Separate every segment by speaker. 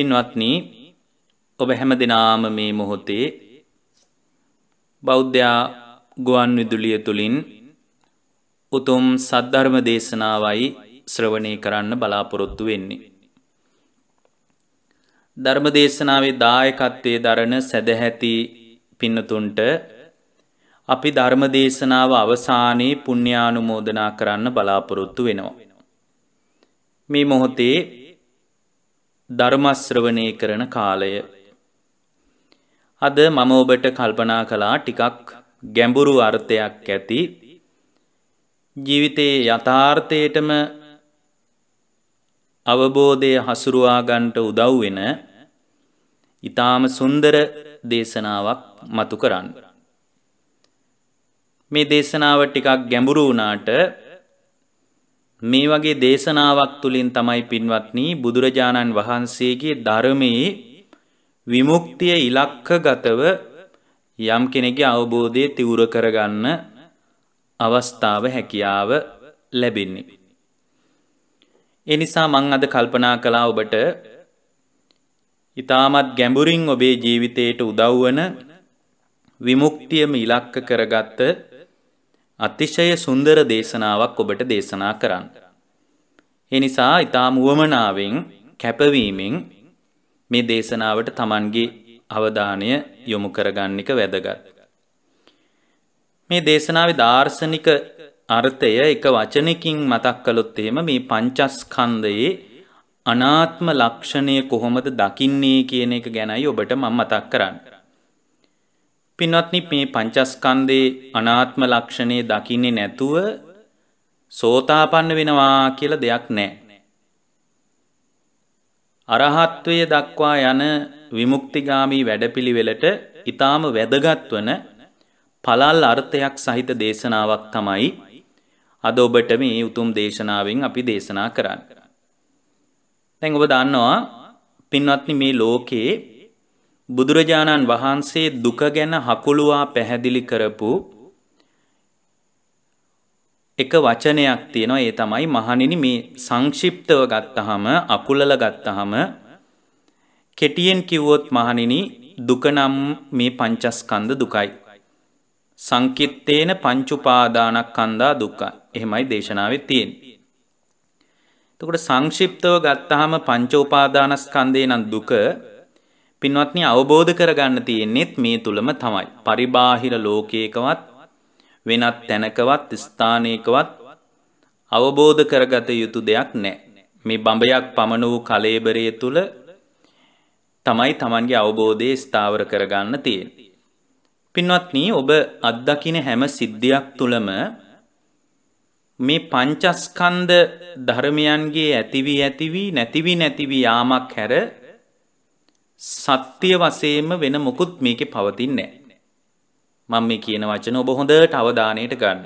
Speaker 1: පින්වත්නී ඔබ හැම දෙනාම මේ මොහොතේ බෞද්ධයා ගුවන් විදුලිය තුළින් උතුම් සද්ධර්ම දේශනාවයි ශ්‍රවණය කරන්න බලාපොරොත්තු වෙන්නේ. ධර්ම දේශනාවේ දායකත්වය දරණ සැදැහැති පින්නතුන්ට අපි ධර්ම දේශනාව අවසානයේ පුුණ්‍යානුමෝදනා කරන්න බලාපොරොත්තු වෙනවා. මේ මොහොතේ ධර්මශ්‍රවනය කරන කාලය. අද මම ඔබට කල්පනා කළා ටිකක් ගැඹුරු අර්ථයක් ඇති ජීවිතයේ යථාර්ථයටම අවබෝධය හසුරුවාගන්ට උදව් වෙන ඉතාම සුන්දර දේශනාවක් මතු කරන්න. මේ දේශනාව ටිකක් ගැඹුරු වනාට මේ වගේ දේශනාවක් තුළින් තමයි පින්වත්නි බුදුරජාණන් වහන්සේගේ ධර්මයේ විමුක්තිය ඉලක්කගතව යම් කෙනෙකුගේ අවබෝධය තිවුර කරගන්න අවස්ථාව හැකියාව ලැබෙන්නේ. ඒ නිසා මං අද කල්පනා කළා ඔබට ඊටමත් ගැඹුරින් ඔබේ ජීවිතයට උදව් වන විමුක්තියම ඉලක්ක කරගත්ත අතිශය සුන්දර දේශනාවක් ඔබට දේශනා කරන්න. එනිසා ඉතාම වුවමනාවෙන් කැපවීමෙන් මේ දේශනාවට තමන්ගේ අවධානය යොමු කරගන්න එක වැදගත්. මේ දේශනාව දාර්ශනික අර්ථය එක වචනකින් මතක් කළොත් එහෙම මේ පංචස්කන්ධයේ අනාත්ම ලක්ෂණය කොහොමද දකින්නේ කියන එක ගැනයි ඔබට මම මතක් කරන්නේ. පින්වත්නි මේ පංචස්කන්දේ අනාත්ම ලක්ෂණය දකින්නේ නැතුව සෝතාපන්න වෙනවා කියල දෙයක් නෑ. අරහත්වය දක්වා යන විමුක්තිගාමී වැඩපිළිවෙලට ඉතාම වැදගත්වන පලල් අර්ථයක් සහිත දේශනාවක් තමයි අද ඔබට මේ උතුම් දේශනාවෙන් අපි දේශනා කරන්න. තැන් ඔබ දන්නවා පින්වත්නි මේ ලෝකයේ බුදුරජාණන් වහන්සේ දුක ගැන හකුළුවා පැහැදිලි කරපු එක වචනයක් තියෙනවා ඒ තමයි මහණෙනි මේ සංක්ෂිප්තව ගත්තහම අකුලල ගත්තහම කෙටියෙන් කිව්වොත් මහණෙනි දුක නම් මේ පංචස්කන්ධ දුකයි සංකිට්තේන පංච උපාදානස්කන්ධා දුක්ඛ එහෙමයි දේශනාවේ තියෙන්නේ එතකොට සංක්ෂිප්තව ගත්තහම පංච උපාදානස්කන්ධේ නම් දුක පින්වත්නි අවබෝධ කරගන්න තියෙන්නේත් මේ තුලම තමයි. පරිබාහිර ලෝකයකවත් වෙනත් තැනකවත් ස්ථානයකවත් අවබෝධ කරගත යුතු දෙයක් නැහැ. මේ බඹයක් පමණ වූ කලේබරය තුල තමයි Tamanගේ අවබෝධය ස්ථාවර කරගන්න තියෙන්නේ. පින්වත්නි ඔබ අත්දකින හැම සිද්ධියක් තුලම මේ පංචස්කන්ධ ධර්මයන්ගේ ඇතිවි ඇතිවි නැතිවි නැතිවි යාමක් හැර සත්‍ය වශයෙන්ම වෙන මොකුත් මේකේ පවතින්නේ නැහැ. මම මේ කියන වචන ඔබ හොඳට අවධානයට ගන්න.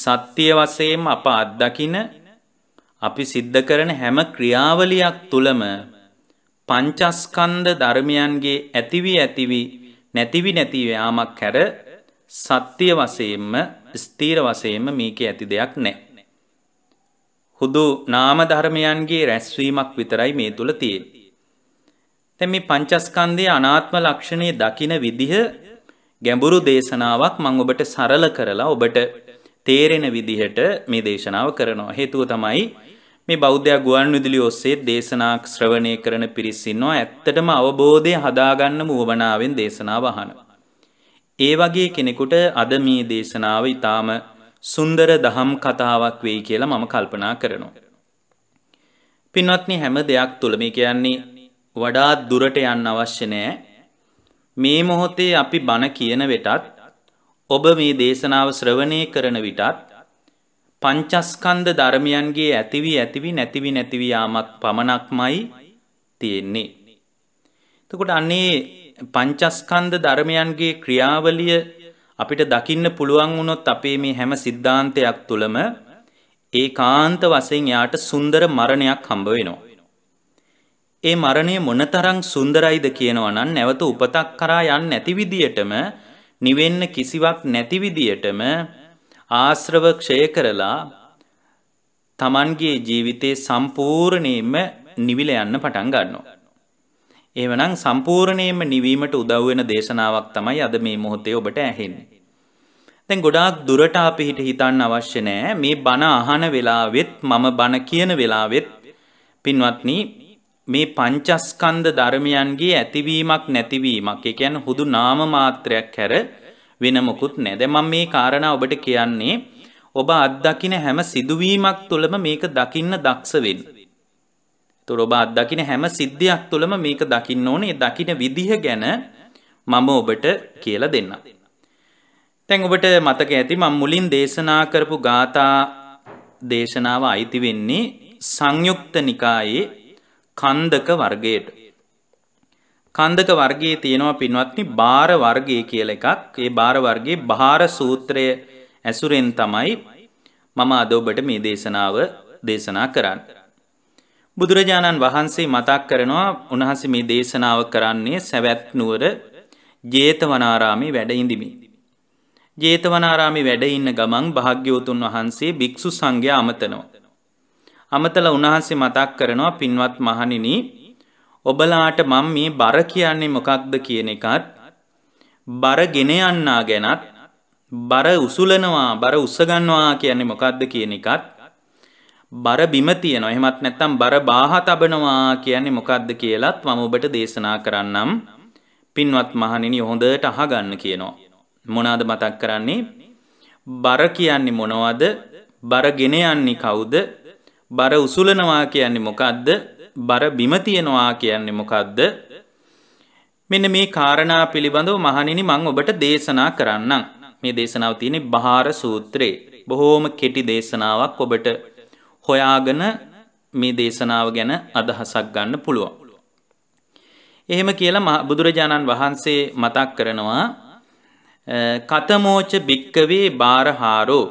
Speaker 1: සත්‍ය වශයෙන්ම අප අත්දකින අපි සිද්ධ කරන හැම ක්‍රියාවලියක් තුළම පංචස්කන්ධ ධර්මයන්ගේ ඇතිවි ඇතිවි නැතිවි නැති යාමක් හැර සත්‍ය වශයෙන්ම ස්ථීර වශයෙන්ම මේකේ ඇති දෙයක් නැහැ. හුදු නාම ධර්මයන්ගේ රැස්වීමක් විතරයි මේ තුල තියෙන්නේ. දැන් මේ පංචස්කන්ධයේ අනාත්ම ලක්ෂණය දකින විදිහ ගැඹුරු දේශනාවක් මම ඔබට සරල කරලා ඔබට තේරෙන විදිහට මේ දේශනාව කරනවා. හේතුව තමයි මේ බෞද්ධයා ගුවන් විදුලි ඔස්සේ දේශනා ශ්‍රවණය කරන පිරිස් ඉන්නවා. ඇත්තටම අවබෝධය හදාගන්න මුවමනාවෙන් දේශනාව අහනවා. ඒ වගේ කෙනෙකුට අද මේ දේශනාව ඊටාම සුන්දර දහම් කතාවක් වෙයි කියලා මම කල්පනා කරනවා. පින්වත්නි හැම දෙයක් තුළ මේ කියන්නේ වඩාත් දුරට යන්න අවශ්‍ය නෑ. මේ මොහොතේ අපි බණ කියන වෙටත් ඔබ මේ දේශනාව ශ්‍රවණය කරන විටත් පංචස්කන්ධ ධර්මයන්ගේ ඇතිවි ඇතිවි නැතිවි නැතිවි යාමත් පමණක්මයි තියෙන්නේ. එතකොට අන්නේ පංචස්කන්ධ ධර්මයන්ගේ ක්‍රියාවලිය අපිට දකින්න පුළුවන් වුණොත් අපේ මේ හැම සිද්ධාන්තයක් තුළම ඒ කාන්ත වසයෙන් යාට සුන්දර මරණයක් හම්බ වෙනවා. ඒ මරණය මොනතරම් සුන්දරයිද කියනවා නම් නැවත උපතක් කරා යන්නේ නැති විදියටම නිවෙන්න කිසිවක් නැති විදියටම ආශ්‍රව ක්ෂය කරලා Tamanගේ ජීවිතේ සම්පූර්ණයෙන්ම නිවිලා යන්න පටන් ගන්නවා. එවනම් සම්පූර්ණයෙන්ම නිවීමට උදව් වෙන දේශනාවක් තමයි අද මේ මොහොතේ ඔබට ඇහෙන්නේ. දැන් ගොඩාක් දුරට අපි හිට හිතන්න අවශ්‍ය නෑ මේ බණ අහන වෙලාවෙත් මම බණ කියන වෙලාවෙත් පින්වත්නි මේ පංචස්කන්ධ ධර්මයන්ගේ ඇතිවීමක් නැතිවීමක් ඒ කියන්නේ හුදු නාම මාත්‍රයක් හැර වෙන මොකුත් නැහැ. දැන් මම මේ කාරණා ඔබට කියන්නේ ඔබ අත්දකින හැම සිදුවීමක් තුළම මේක දකින්න දක්ෂ වෙන්න. ඒතොර ඔබ අත්දකින හැම සිද්ධියක් තුළම මේක දකින්න ඕනේ. ඒ දකින විදිහ ගැන මම ඔබට කියලා දෙන්නම්. දැන් ඔබට මතක ඇති මම මුලින් දේශනා කරපු ගාථා දේශනාව අයිති වෙන්නේ සංයුක්ත නිකායේ කන්දක වර්ගයට. කන්දක වර්ගයේ තියෙනවා පින්වත්නි බාර වර්ගය කියලා එකක්. ඒ බාර වර්ගයේ බාර සූත්‍රය ඇසුරෙන් තමයි මම අද ඔබට මේ දේශනාව දේශනා කරන්නේ. බුදුරජාණන් වහන්සේ මතක් කරනවා උන්වහන්සේ මේ දේශනාව කරන්නේ සවැත් නුවර ජේතවනාරාමේ වැඩ ඉඳිමි. ජේතවනාරාමේ වැඩ ඉන්න ගමන් භාග්‍යවතුන් වහන්සේ භික්ෂු සංඝයා අමතනවා. අමතල උන්වහන්සේ මතක් කරනවා පින්වත් මහණෙනි ඔබලාට මම මේ බර කියන්නේ මොකක්ද කියන එකත් බර ගෙන යන්නා ගැනත් බර උසුලනවා බර උස්සගන්නවා කියන්නේ මොකක්ද කියන එකත් බර බිම තියෙනවා එහෙමත් නැත්නම් බර බාහ තබනවා කියන්නේ මොකක්ද කියලත් මම ඔබට දේශනා කරන්නම් පින්වත් මහණෙනි හොඳට අහගන්න කියනවා මොනවාද මතක් කරන්නේ බර කියන්නේ මොනවද බර ගෙන යන්නේ කවුද බර උසුලනවා කියන්නේ මොකක්ද බර බිමතියනවා කියන්නේ මොකක්ද මෙන්න මේ කාරණා පිළිබඳව මහනිනි මං ඔබට දේශනා කරන්නම් මේ දේශනාව තියෙන බහාර සූත්‍රයේ බොහෝම කෙටි දේශනාවක් ඔබට හොයාගෙන මේ දේශනාව ගැන අදහසක් ගන්න පුළුවන් එහෙම කියලා බුදුරජාණන් වහන්සේ මතක් කරනවා කතමෝච භික්කවේ බාරහාරෝ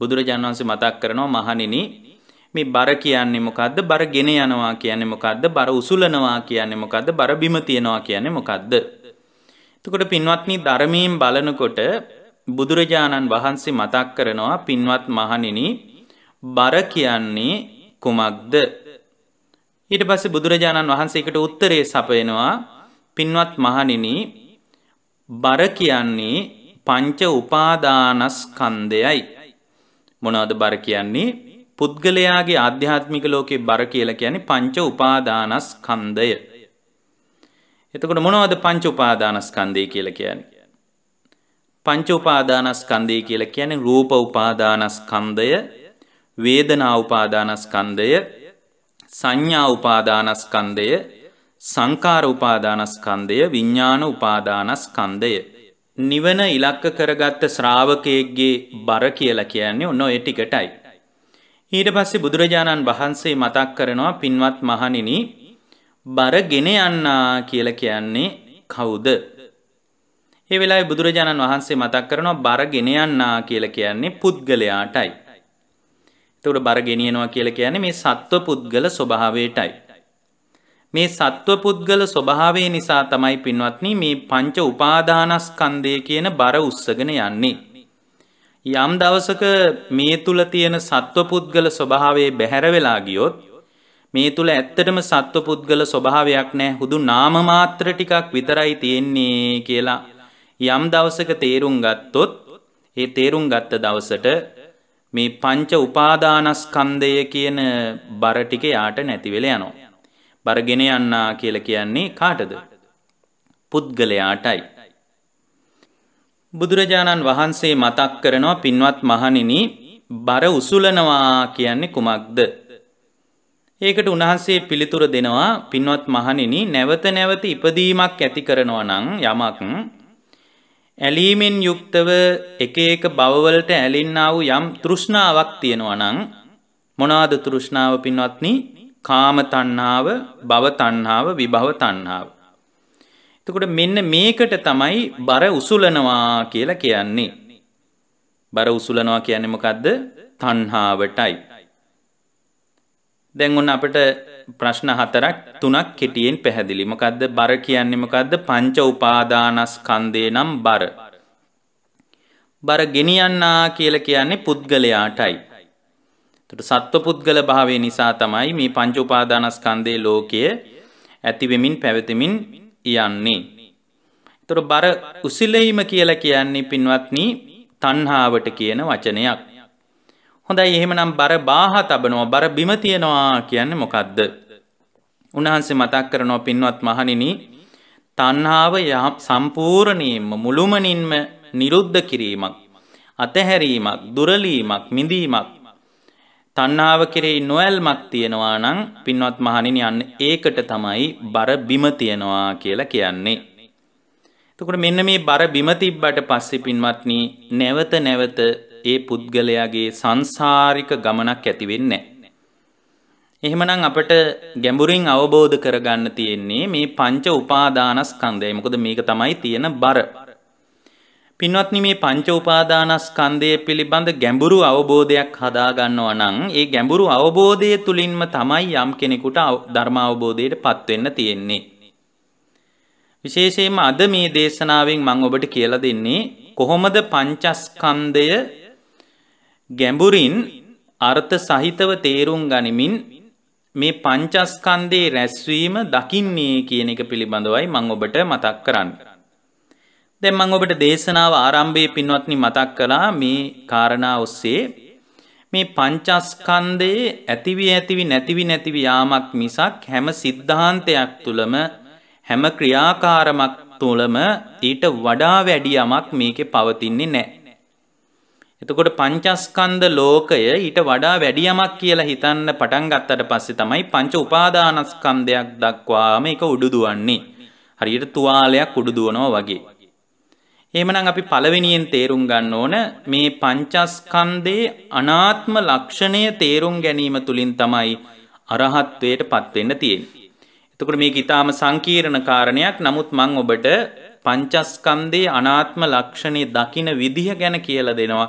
Speaker 1: බුදුරජාණන් වහන්සේ මතක් කරනවා මහනිනි මේ බර කියන්නේ මොකද්ද? බර ගෙන යනවා කියන්නේ මොකද්ද? බර උසුලනවා කියන්නේ මොකද්ද? බර බිම තියනවා කියන්නේ මොකද්ද? එතකොට පින්වත්නි ධර්මයෙන් බලනකොට බුදුරජාණන් වහන්සේ මතක් කරනවා පින්වත් මහණෙනි බර කියන්නේ කුමක්ද? ඊට පස්සේ බුදුරජාණන් වහන්සේකට උත්තරේ සපයනවා පින්වත් මහණෙනි බර කියන්නේ පංච උපාදානස්කන්ධයයි. මොනවද බර කියන්නේ? පුද්ගලයාගේ ආධ්‍යාත්මික ලෝකේ බර කියලා කියන්නේ පංච උපාදානස්කන්ධය. එතකොට මොනවද පංච උපාදානස්කන්ධය කියලා කියන්නේ? පංච උපාදානස්කන්ධය කියලා කියන්නේ රූප උපාදානස්කන්ධය, වේදනා උපාදානස්කන්ධය, සංඥා උපාදානස්කන්ධය, සංකාර උපාදානස්කන්ධය, විඥාන උපාදානස්කන්ධය. නිවන ඉලක්ක කරගත්ත ශ්‍රාවකයෙක්ගේ බර කියලා කියන්නේ ඔන්න ඔය ටිකටයි. ඊට පස්සේ බුදුරජාණන් වහන්සේ මතක් කරනවා පින්වත් මහණෙනි බර ගෙන යන්නා කියලා කියන්නේ කවුද? ඒ වෙලාවේ බුදුරජාණන් වහන්සේ මතක් කරනවා බර ගෙන යන්නා කියලා කියන්නේ පුද්ගලයාටයි. එතකොට බර ගෙනියනවා කියලා කියන්නේ මේ සත්ව පුද්ගල ස්වභාවයටයි. මේ සත්ව පුද්ගල ස්වභාවය නිසා තමයි පින්වත්නි මේ පංච උපාදානස්කන්ධය කියන බර උස්සගෙන යන්නේ. යම් දවසක මේ තුළ තියෙන සත්ව පුද්ගල ස්වභාවේ බැහැරවෙලා ගියොත් මේ තුළ ඇත්තටම සත්ව පුද්ගල ස්වභාවයක් නෑ හුදු නාමමාත්‍ර ටිකක් විතරයි තියෙන්නේ කියලා යම් දවසක තේරුම් ගත්තොත් ඒ තේරුම් ගත්ත දවසට මේ පංච උපාදානස්කන්දය කියන බරටික යාට නැතිවෙල යනවා. බරගෙන යන්නා කියල කියන්නේ කාටද. පුද්ගලයාටයි. බුදුරජාණන් වහන්සේ මතක් කරනවා පින්වත් මහණෙනි බර උසුලනවා කියන්නේ කුමක්ද? ඒකට උන්වහන්සේ පිළිතුර දෙනවා පින්වත් මහණෙනි නැවත නැවත ඉපදීමක් ඇති කරනවා නම් යමක් ඇලීමෙන් යුක්තව එක එක බවවලට ඇලින්නා වූ යම් තෘෂ්ණාවක් තියෙනවා නම් මොනවාද තෘෂ්ණාව පින්වත්නි? කාම තණ්හාව, භව තණ්හාව, විභව තණ්හාව. එතකොට මෙන්න මේකට තමයි බර උසුලනවා කියලා කියන්නේ. බර උසුලනවා කියන්නේ මොකද්ද? තණ්හාවටයි. දැන් ඔන්න අපිට ප්‍රශ්න හතරක් තුනක් කෙටියෙන් පැහැදිලි. මොකද්ද බර කියන්නේ මොකද්ද? පංච උපාදානස්කන්ධේ නම් බර. බර ගෙනියන්නා කියලා කියන්නේ පුද්ගලයාටයි. එතකොට සත්ව පුද්ගල භාවය නිසා තමයි මේ පංච උපාදානස්කන්ධේ ලෝකය ඇති වෙමින් පැවතෙමින් යන්නේ. තොර බර උසිලෙයිම කියලා කියන්නේ පින්වත්නි තණ්හාවට කියන වචනයක්. හොඳයි එහෙමනම් බර බාහ තබනවා බර බිම තියනවා කියන්නේ මොකද්ද? උන්වහන්සේ මතක් කරනවා පින්වත් මහණෙනි තණ්හාව සම්පූර්ණයෙන්ම මුළුමනින්ම නිරුද්ධ කිරීමක් අතහැරීමක් දුරලීමක් මිදීමක් තණ්හාව කෙරෙහි නොඇල්මක් තියෙනවා නම් පින්වත් මහණෙනි යන්න ඒකට තමයි බර බිම තියනවා කියලා කියන්නේ. එතකොට මෙන්න මේ බර බිම තිබ්බට පස්සේ පින්වත්නි නැවත නැවත ඒ පුද්ගලයාගේ සංසාරික ගමනක් ඇති වෙන්නේ එහෙමනම් අපට ගැඹුරින් අවබෝධ කරගන්න තියෙන්නේ මේ පංච උපාදානස්කන්ධය. මොකද මේක තමයි තියෙන බර. පින්වත්නි මේ පංච උපාදානස්කන්ධය පිළිබඳ ගැඹුරු අවබෝධයක් හදාගන්නවා නම් ඒ ගැඹුරු අවබෝධය තුලින්ම තමයි යම් කෙනෙකුට ධර්ම අවබෝධයට පත් වෙන්න තියෙන්නේ. විශේෂයෙන්ම අද මේ දේශනාවෙන් මම ඔබට කියලා දෙන්නේ කොහොමද පංචස්කන්ධය ගැඹුරින් අර්ථ සහිතව තේරුම් ගනිමින් මේ පංචස්කන්ධේ රැස්වීම දකින්නේ කියන එක පිළිබඳවයි මම ඔබට මතක් කරන්නේ. දෙම්මං ඔබට දේශනාව ආරම්භයේ පින්වත්නි මතක් කලා මේ කාරණා ඔස්සේ මේ පංචස්කන්දයේ ඇතිවී ඇතිවි නැතිවි නැතිවි යාමක් මිසක් හැම සිද්ධාන්තයක් තුළම හැම ක්‍රියාකාරමක් තුළම ඊට වඩා වැඩියමක් මේකෙ පවතින්නේ නෑ. එතකොට පංචස්කන්ද ලෝකය ඊට වඩා වැඩියමක් කියලා හිතන්න පටන් ගත්තට පස්සේ තමයි පංච උපාදානස්කන්දයක් දක්වාම එක උඩුදුවන්නේ. හරියට තුවාලයක් උඩුදුවනවා වගේ. එමනම් අපි පළවෙනියෙන් තේරුම් ගන්න ඕන මේ පංචස්කන්දේ අනාත්ම ලක්ෂණය තේරුම් ගැනීම තුළින් තමයි අරහත්වයට පත්වෙන්න තියෙන්. එතකට මේ ඉතාම සංකීරණ කාරණයක් නමුත් මං ඔබට පංචස්කන්දේ අනාත්ම ලක්ෂණය දකින විදිහ ගැන කියල දෙනවා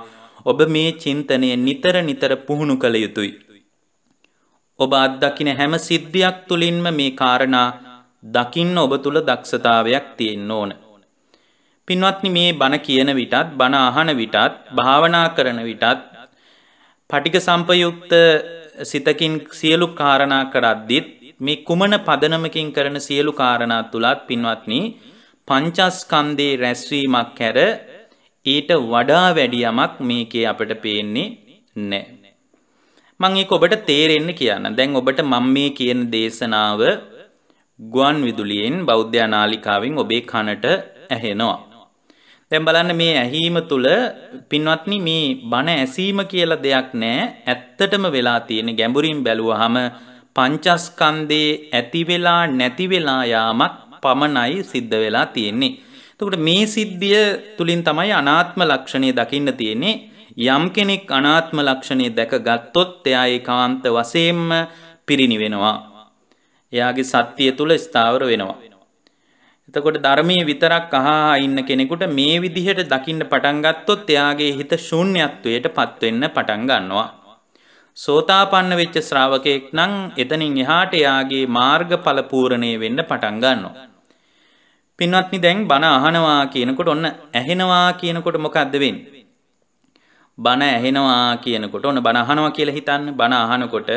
Speaker 1: ඔබ මේ චින්තනය නිතර නිතර පුහුණු කළ යුතුයි. ඔබ අත්දකින හැම සිද්ධියක් තුළින්ම මේ කාරණා දකින්න ඔබ තුළ දක්ෂතාවයක් තියෙන්න ඕන. පින්වත්නි මේ බණ කියන විටත් බණ අහන විටත් භාවනා කරන විටත් පටික සම්පයුක්ත සිතකින් සියලු කාරණා කරද්දිත් මේ කුමන පදනමකින් කරන සියලු කාරණා තුළත් පින්වත්නි පංචස්කන්දේ රැස්වීමක් හැර ඊට වඩා වැඩියමක් මේකේ අපට පේන්නේ නෑ. මං ඒක ඔබට තේරෙන්න කියන්න. දැන් ඔබට මම මේ කියන දේශනාව ගුවන් විදුලියෙන් බෞද්ධ නාලිකාවෙන් ඔබේ කනට ඇහෙනවා. තැම් බලන්න මේ ඇහීම තුළ පින්වත්නි මේ බණ ඇසීම කියලා දෙයක් නෑ ඇත්තටම වෙලා තියෙන ගැඹුරින් බැලුවහම පංචස්කන්දේ ඇතිවෙලා නැතිවෙලා යාමක් පමණයි සිද්ධ වෙලා තියෙන්නේ. තකට මේ සිද්ධිය තුළින් තමයි අනාත්ම ලක්ෂණය දකින්න තියෙන්නේ යම් කෙනෙක් අනාත්ම ලක්ෂණය දැක ගත්තොත් එයා ඒ කාන්ත වසයෙන්ම පිරිණි වෙනවා. එයාගේ සත්‍යය තුළ ස්ථාවර වෙනවා. එතකොට ධර්මයේ විතරක් අහා ඉන්න කෙනෙකුට මේ විදිහට දකින්න පටන් ගත්තොත් එයාගේ හිත ශූන්‍යත්වයට පත් වෙන්න පටන් ගන්නවා. සෝතාපන්න වෙච්ච ශ්‍රාවකෙක් නම් එතනින් එහාට එයාගේ මාර්ගඵල පූර්ණණය වෙන්න පටන් ගන්නවා. පින්වත්නි දැන් බණ අහනවා කියනකොට ඔන්න ඇහෙනවා කියනකොට මොකද්ද වෙන්නේ? බණ ඇහෙනවා කියනකොට ඔන්න බණ අහනවා කියලා හිතන්න බණ අහනකොට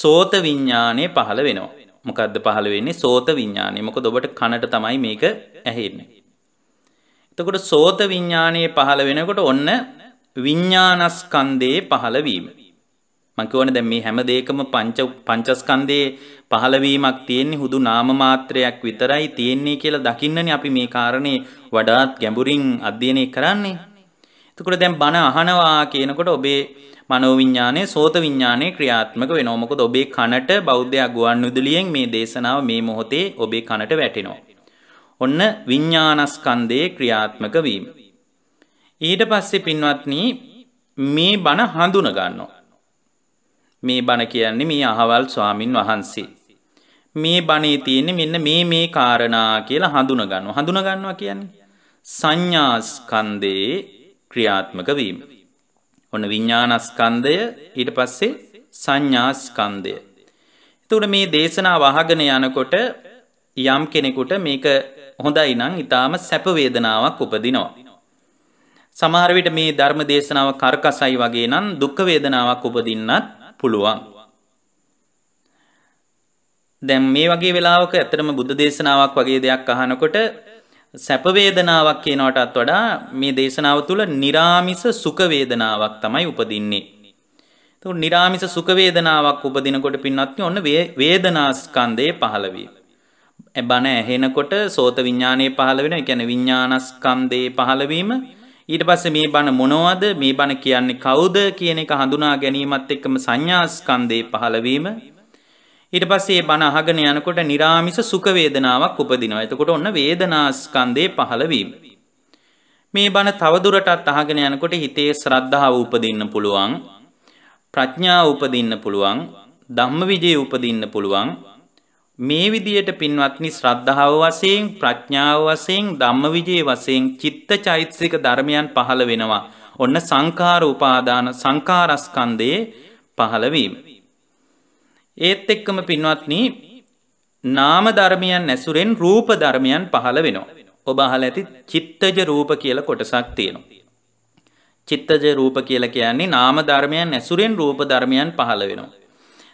Speaker 1: සෝත විඥානය පහළ වෙනවා. මොකක්ද පහළ වෙන්නේ සෝත විඤ්ඥානය මොක ඔබට කණට තමයි මේක ඇහෙන්නේ. එතකොට සෝත විඤ්ඥානයේ පහළ වෙනකොට ඔන්න විඤ්ඥානස්කන්දයේ පහළවීම. මංකවන දැ මේ හැම දෙකම පංචස්කන්දයේ පහළවීමක් තියෙන්නේ හුදු නාමමාත්‍රයක් විතරයි තියෙන්නේ කියලා දකින්නන අපි මේ කාරණය වඩාත් ගැඹුරින් අධ්‍යයනය කරන්නේ එතකොට දැන් බණ අහනවා කියනකොට ඔබේ මනෝවිඤ්ඤාණය සෝත විඤ්ඤාණය ක්‍රියාත්මක වෙනවා. මොකද ඔබේ කනට බෞද්ධයා ගුවන් විදුලියෙන් මේ දේශනාව මේ මොහොතේ ඔබේ කනට වැටෙනවා. ඔන්න විඤ්ඤාණස්කන්ධයේ ක්‍රියාත්මක වීම. ඊට පස්සේ පින්වත්නි මේ බණ හඳුන ගන්නවා. මේ බණ කියන්නේ මේ අහවල් ස්වාමින් වහන්සේ. මේ බණේ තියෙන්නේ මෙන්න මේ මේ කාරණා කියලා හඳුන ගන්නවා. හඳුන ගන්නවා කියන්නේ සංඥාස්කන්ධේ ක්‍රියාත්මක වීම. ඔන්න විඤ්ඥානස්කන්දය ඊට පස්සේ සංඥාස්කන්දය. තුට මේ දේශනා වහගෙන යනකොට යම් කෙනෙකුට මේක හොඳයි නං ඉතාම සැපවේදනාවක් උපදිනවා. සමහරවිට මේ ධර්ම දේශනාව කර්කසයි වගේ නම් දුක්කවේදනාවක් උපදින්නත් පුළුවන්. දැම් මේ වගේ වෙලාවක ඇතරම බුද්ධ දේශනාවක් වගේ දෙයක් අහනකොට සැපවේදනාවක් කියනවටත් වඩා මේ දේශනාව තුළ නිරාමිස සුඛවේදනාවක් තමයි උපදින්නේ. එතකොට නිරාමිස සුඛවේදනාවක් උපදිනකොට පින්වත්නි ඔන්න වේදනා ස්කන්ධයේ පහළ වීම. බණ ඇහෙනකොට සෝත විඥානයේ පහළ වෙන, ඒ කියන්නේ විඥානස්කන්ධයේ පහළ වීම. ඊට පස්සේ මේ බණ මොනවද? මේ බණ කියන්නේ කවුද කියන එක හඳුනා ගැනීමත් එක්කම සංඥාස්කන්ධයේ පහළ වීම. ඊට පස්සේ ඒ බණ අහගෙන යනකොට निराமிස සුඛ වේදනාවක් උපදිනවා. එතකොට ඔන්න වේදනාස්කන්ධේ පහළවීම. මේ බණ තවදුරටත් අහගෙන යනකොට හිතේ ශ්‍රද්ධාව උපදින්න පුළුවන්. ප්‍රඥාව උපදින්න පුළුවන්. ධම්මවිජය උපදින්න පුළුවන්. මේ විදියට පින්වත්නි ශ්‍රද්ධාව වශයෙන් ප්‍රඥාව වශයෙන් ධම්මවිජේ වශයෙන් චිත්ත චෛතසික ධර්මයන් පහළ වෙනවා. ඔන්න සංඛාර උපාදාන සංඛාරස්කන්ධයේ පහළවීම. ඒත් එක්කම පින්වත්නි නාම ධර්මයන් ඇසුරෙන් රූප ධර්මයන් පහළ වෙනවා. ඔබ අහලා ඇති චිත්තජ රූප කියලා කොටසක් තියෙනවා. චිත්තජ රූප කියලා කියන්නේ නාම ධර්මයන් ඇසුරෙන් රූප ධර්මයන් පහළ වෙනවා.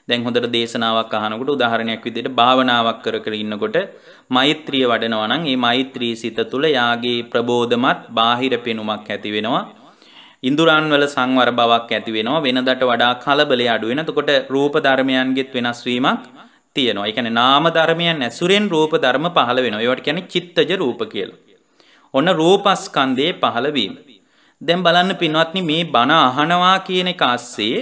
Speaker 1: දැන් හොඳට දේශනාවක් අහනකොට උදාහරණයක් විදිහට භාවනාවක් කර කර ඉන්නකොට මෛත්‍රිය වඩනවා නම් ඒ මෛත්‍රී සිත තුළ යාගේ ප්‍රබෝධමත් බාහිර පෙනුමක් ඇති වෙනවා. ඉන්දුරන් වල සංවර බවක් ඇති වෙනවා වෙනදට වඩා කලබලය අඩු වෙන. එතකොට රූප ධර්මයන්ගෙත් වෙනස් වීමක් තියෙනවා. ඒ කියන්නේ නාම ධර්මයන් ඇසුරෙන් රූප ධර්ම පහළ වෙනවා. ඒවට කියන්නේ චිත්තජ රූප කියලා. ඔන්න රූපස්කන්ධයේ පහළ වීම. දැන් බලන්න පින්වත්නි මේ බණ අහනවා කියන එක ASCII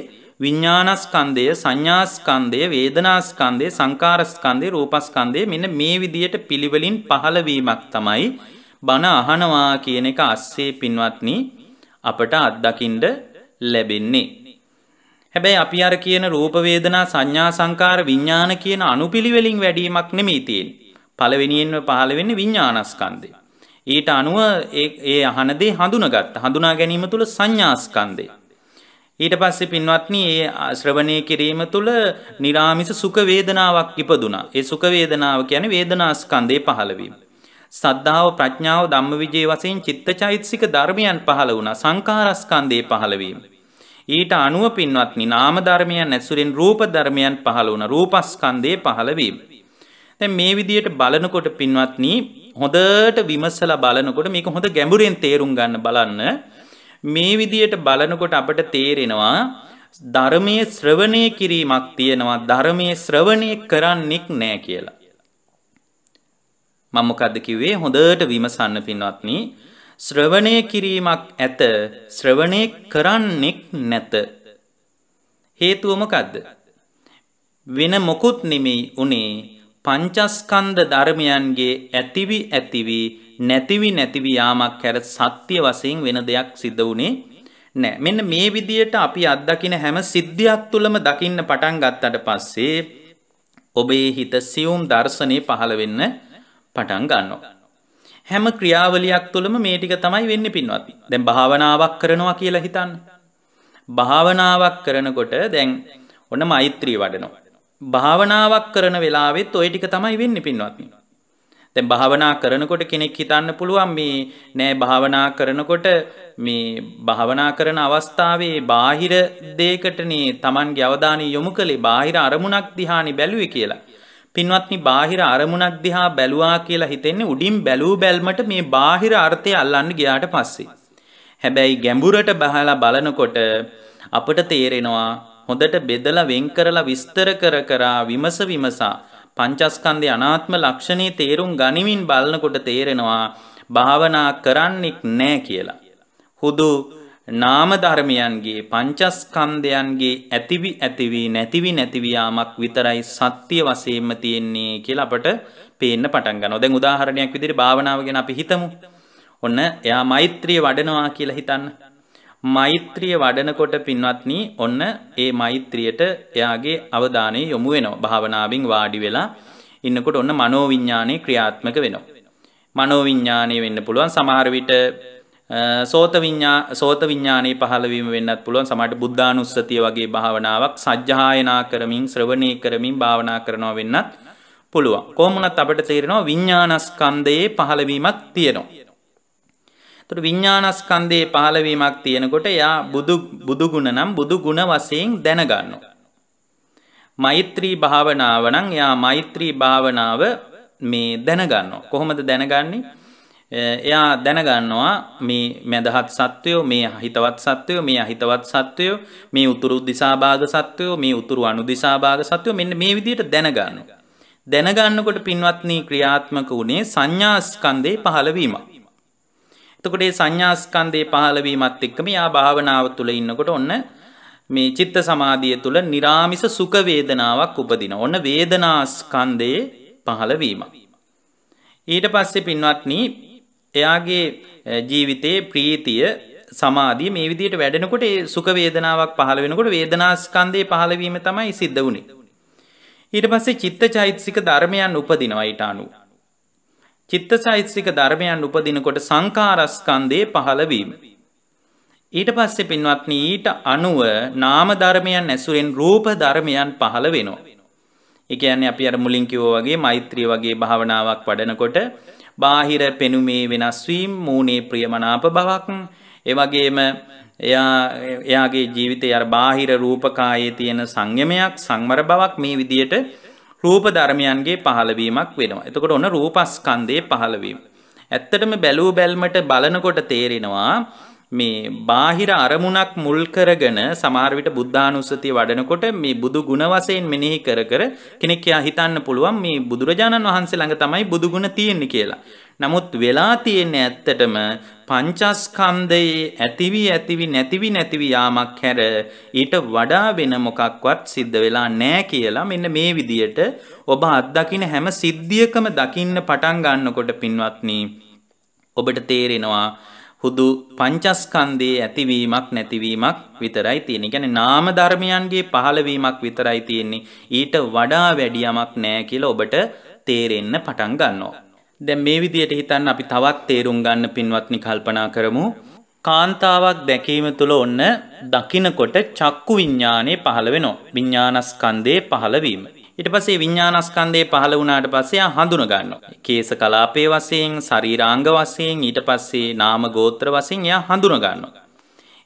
Speaker 1: විඤ්ඤාණස්කන්ධය සංඥාස්කන්ධය වේදනාස්කන්ධය සංකාරස්කන්ධය රූපස්කන්ධය මෙන්න මේ විදියට පිළිවෙලින් පහළ වීමක් තමයි බණ අහනවා කියන එක ASCII පින්වත්නි අපට අත්දකින්ඩ ලැබෙන්නේ. හැබැයි අපි අර කියන රූපවේදනා සංඥා සංකාර විඤ්ඥාන කියන අනුපිළිවෙලින් වැඩීමක් නෙමීතියෙන්. පළවෙනියෙන්ව පහළවෙන්න විඤ්ඥානස්කන්දය. ඊට අනුව ඒ අහනදේ හඳුනගත් හඳුනා ගැනීම තුළ සංඥාස්කන්දය. ඊට පස්සේ පින්වත්නි ඒ ශ්‍රවණය කිරීම තුළ නිරාමිස සුඛ වේදනාවක් ඉපදුනා. ඒ සුඛ වේදනාව කියන්නේ වේදනාස්කන්ධේ පහළවීම. සද්ධාව ප්‍රඥාව ධම්මවිජේ වශයෙන් චිත්තචෛතසික ධර්මයන් පහළ වුණා සංඛාරස්කන්ධේ පහළවීම. ඊට අනුව පින්වත්නි නාම ධර්මයන් ඇසුරෙන් රූප ධර්මයන් පහළ වුණා රූපස්කන්ධේ පහළවීම. දැන් මේ විදියට බලනකොට පින්වත්නි හොඳට විමසලා බලනකොට මේක හොඳ ගැඹුරෙන් තේරුම් ගන්න බලන්න මේ විදියට බලනකොට අපට තේරෙනවා ධර්මයේ ශ්‍රවණය කිරීමක් තියෙනවා ධර්මයේ ශ්‍රවණය කරන්නෙක් නෑ කියලා. මම මොකද්ද කිව්වේ හොඳට විමසන්න පින්වත්නි ශ්‍රවණය කිරීමක් ඇත ශ්‍රවණය කරන්නෙක් නැත හේතුව මොකද්ද වෙන මොකුත් නෙමෙයි උනේ පංචස්කන්ධ ධර්මයන්ගේ ඇතිවි ඇතිවි නැතිවි නැතිවි යාමක් කර සත්‍ය වශයෙන් වෙන දෙයක් සිද්ධ වුණේ නෑ මෙන්න මේ විදියට අපි අත්දකින හැම සිද්ධියක් තුළම දකින්න පටන් ගත්තට පස්සේ ඔබේ හිත සියුම් දර්ශනේ පහළ වෙන්න පටන් ගන්නවා. හැම ක්‍රියාවලියක් තුළම මේ ටික තමයි වෙන්න පින්වත්. දැන් භාවනාවක් කරනවා කියලා හිතන්න. භාවනාවක් කරනකොට දැන් ඔන්න මෛත්‍රී වඩනවා. භාවනාවක් කරන වෙලාවෙත් ඔය ටික තමයි වෙන්න පින්වත්නි. දැන් භාවනා කරනකොට කෙනෙක් හිතන්න පුළුවන් මේ නෑ භාවනා කරනකොට මේ භාවනා කරන අවස්ථාවේ බාහිර දෙයකටනේ Tamanගේ අවධානය යොමු කළේ බාහිර අරමුණක් දිහානි බැලුවේ කියලා. පින්වත්නි බාහිර අරමුණක් දිහා බැලුවා කියලා හිතෙන්නේ උඩින් බැලූ බැල්මට මේ බාහිර අර්ථය අල්ලන්න ගියාට පස්සේ. හැබැයි ගැඹුරට බහලා බලනකොට අපට තේරෙනවා හොඳට බෙදලා වෙන් කරලා විස්තර කර කරා විමස විමසා පංචස්කන්ධේ අනාත්ම ලක්ෂණේ තේරුම් ගනිමින් බලනකොට තේරෙනවා භාවනා කරන්නෙක් නැහැ කියලා. හුදු නාම ධර්මයන්ගේ පංචස්කන්ධයන්ගේ ඇතිවි ඇතිවි නැතිවි නැතිවි යාමක් විතරයි සත්‍ය වශයෙන්ම තියෙන්නේ කියලා අපට පේන්න පටන් ගන්නවා. දැන් උදාහරණයක් විදිහට භාවනාව ගැන අපි හිතමු. ඔන්න එයා මෛත්‍රිය වඩනවා කියලා හිතන්න. මෛත්‍රිය වඩනකොට පින්වත්නි ඔන්න ඒ මෛත්‍රියට එයාගේ අවධානය යොමු වෙනවා. භාවනාවෙන් වාඩි වෙලා ඉන්නකොට ඔන්න මනෝවිඤ්ඤාණය ක්‍රියාත්මක වෙනවා. මනෝවිඤ්ඤාණය වෙන්න පුළුවන් සමහර විට සෝත විඤ්ඤා සෝත විඥානේ පහළවීම වෙන්නත් පුළුවන් සමහරට බුද්ධානුස්සතිය වගේ භාවනාවක් සජ්ජායනා කරමින් ශ්‍රවණය කරමින් භාවනා කරනවා වෙන්නත් පුළුවන්. කොහොම වුණත් අපිට තේරෙනවා විඥානස්කන්ධයේ පහළවීමක් තියෙනවා. එතකොට විඥානස්කන්ධයේ පහළවීමක් තියෙනකොට එයා බුදු බුදු ගුණ නම් බුදු ගුණ වශයෙන් දැනගන්නවා. මෛත්‍රී භාවනාව නම් එයා මෛත්‍රී භාවනාව මේ දැනගන්නවා. කොහොමද දැනගන්නේ? එයා දැනගන්නවා මේ මැදහත් සත්වයෝ මේ අහිතවත් සත්වයෝ මේ අහිතවත් සත්වයෝ මේ උතුරු දිසාභාග සත්වයෝ මේ උතුරු අනු දිසාභාග සත්වයෝ මෙන්න මේ විදිහට දැනගන්න. දැනගන්නකොට පින්වත්නී ක්‍රියාත්මක වුණේ සංඥාස්කන්දේ පහළවීම. එතකොට මේ සංඥාස්කන්දේ පහළවීමත් එක්ක මෙයා භාවනාව තුළ ඉන්නකොට ඔන්න මේ චිත්ත සමාධිය තුළ निराமிස සුඛ වේදනාවක් උපදින. ඔන්න වේදනාස්කන්දේ පහළවීම. ඊට පස්සේ පින්වත්නි එයාගේ ජීවිතයේ ප්‍රීතිය සමාධිය මේ විදිහට වැඩෙනකොට ඒ සුඛ වේදනාවක් පහළ වෙනකොට වේදනාස්කන්ධේ පහළ වීම තමයි සිද්ධ වුනේ. ඊට පස්සේ චිත්තචෛතසික ධර්මයන් උපදිනවා ඊට අනුව. චිත්තචෛතසික ධර්මයන් උපදිනකොට සංඛාරස්කන්ධේ පහළ වීම. ඊට පස්සේ පින්වත්නි ඊට අනුව නාම ධර්මයන් ඇසුරෙන් රූප ධර්මයන් පහළ වෙනවා. ඒ කියන්නේ අපි අර මුලින් කිව්වා වගේ මෛත්‍රිය වගේ භාවනාවක් වඩනකොට බාහිර පෙනුමේ වෙනස්වීම් මූනේ ප්‍රියමනාප බවක් එවගේම එයා එයාගේ ජීවිතය අර බාහිර රූපකායේ තියෙන සංයමයක් සංවර බවක් මේ විදියට රූප ධර්මයන්ගේ පහළවීමක් වෙනවා. එතකොට ඔන්න රූපස්කන්ධයේ පහළවීම. ඇත්තටම බැලූ බැල්මට බලනකොට තේරෙනවා මේ බාහිර අරමුණක් මුල් කරගෙන සමහර විට බුද්ධානුස්සතිය වඩනකොට මේ බුදු ගුණ වශයෙන් මෙනෙහි කර කර කෙනෙක් යා හිතන්න පුළුවන් මේ බුදුරජාණන් වහන්සේ ළඟ තමයි බුදු ගුණ තියෙන්නේ කියලා. නමුත් වෙලා තියෙන්නේ ඇත්තටම පංචස්කන්ධයේ ඇතිවි ඇතිවි නැතිවි නැතිවි යාමක් හැර ඊට වඩා වෙන මොකක්වත් සිද්ධ වෙලා නැහැ කියලා මෙන්න මේ විදියට ඔබ අත්දකින හැම සිද්ධියකම දකින්න පටන් ගන්නකොට පින්වත්නි ඔබට තේරෙනවා හුදු පංචස්කන්දයේ ඇතිවීමක් නැතිවීමක් විතරයි තියෙන ගැන නාම ධර්මයන්ගේ පහළවීමක් විතරයි තියෙන්නේ ඊට වඩා වැඩියමක් නෑ කියලා ඔබට තේරෙන්න පටන් ගන්නවා. දැන් මේ විදියට හිතන්න අපි තවත් තේරුම් ගන්න පින්වත්නි කල්පනා කරමු. කාන්තාවක් දැකීම තුළ ඔන්න දකිනකොට චක්කු විඤ්ඥානය පහළ වෙනෝ. විඤ්ඥානස්කන්දයේ පහළවීම. ඊට පස්සේ විඤ්ඤාණස්කන්ධය පහළ වුණාට පස්සේ ආ හඳුන ගන්නවා. කේස කලාපයේ වශයෙන්, ශරීරාංග වශයෙන් ඊට පස්සේ නාම ගෝත්‍ර වශයෙන් එයා හඳුන ගන්නවා.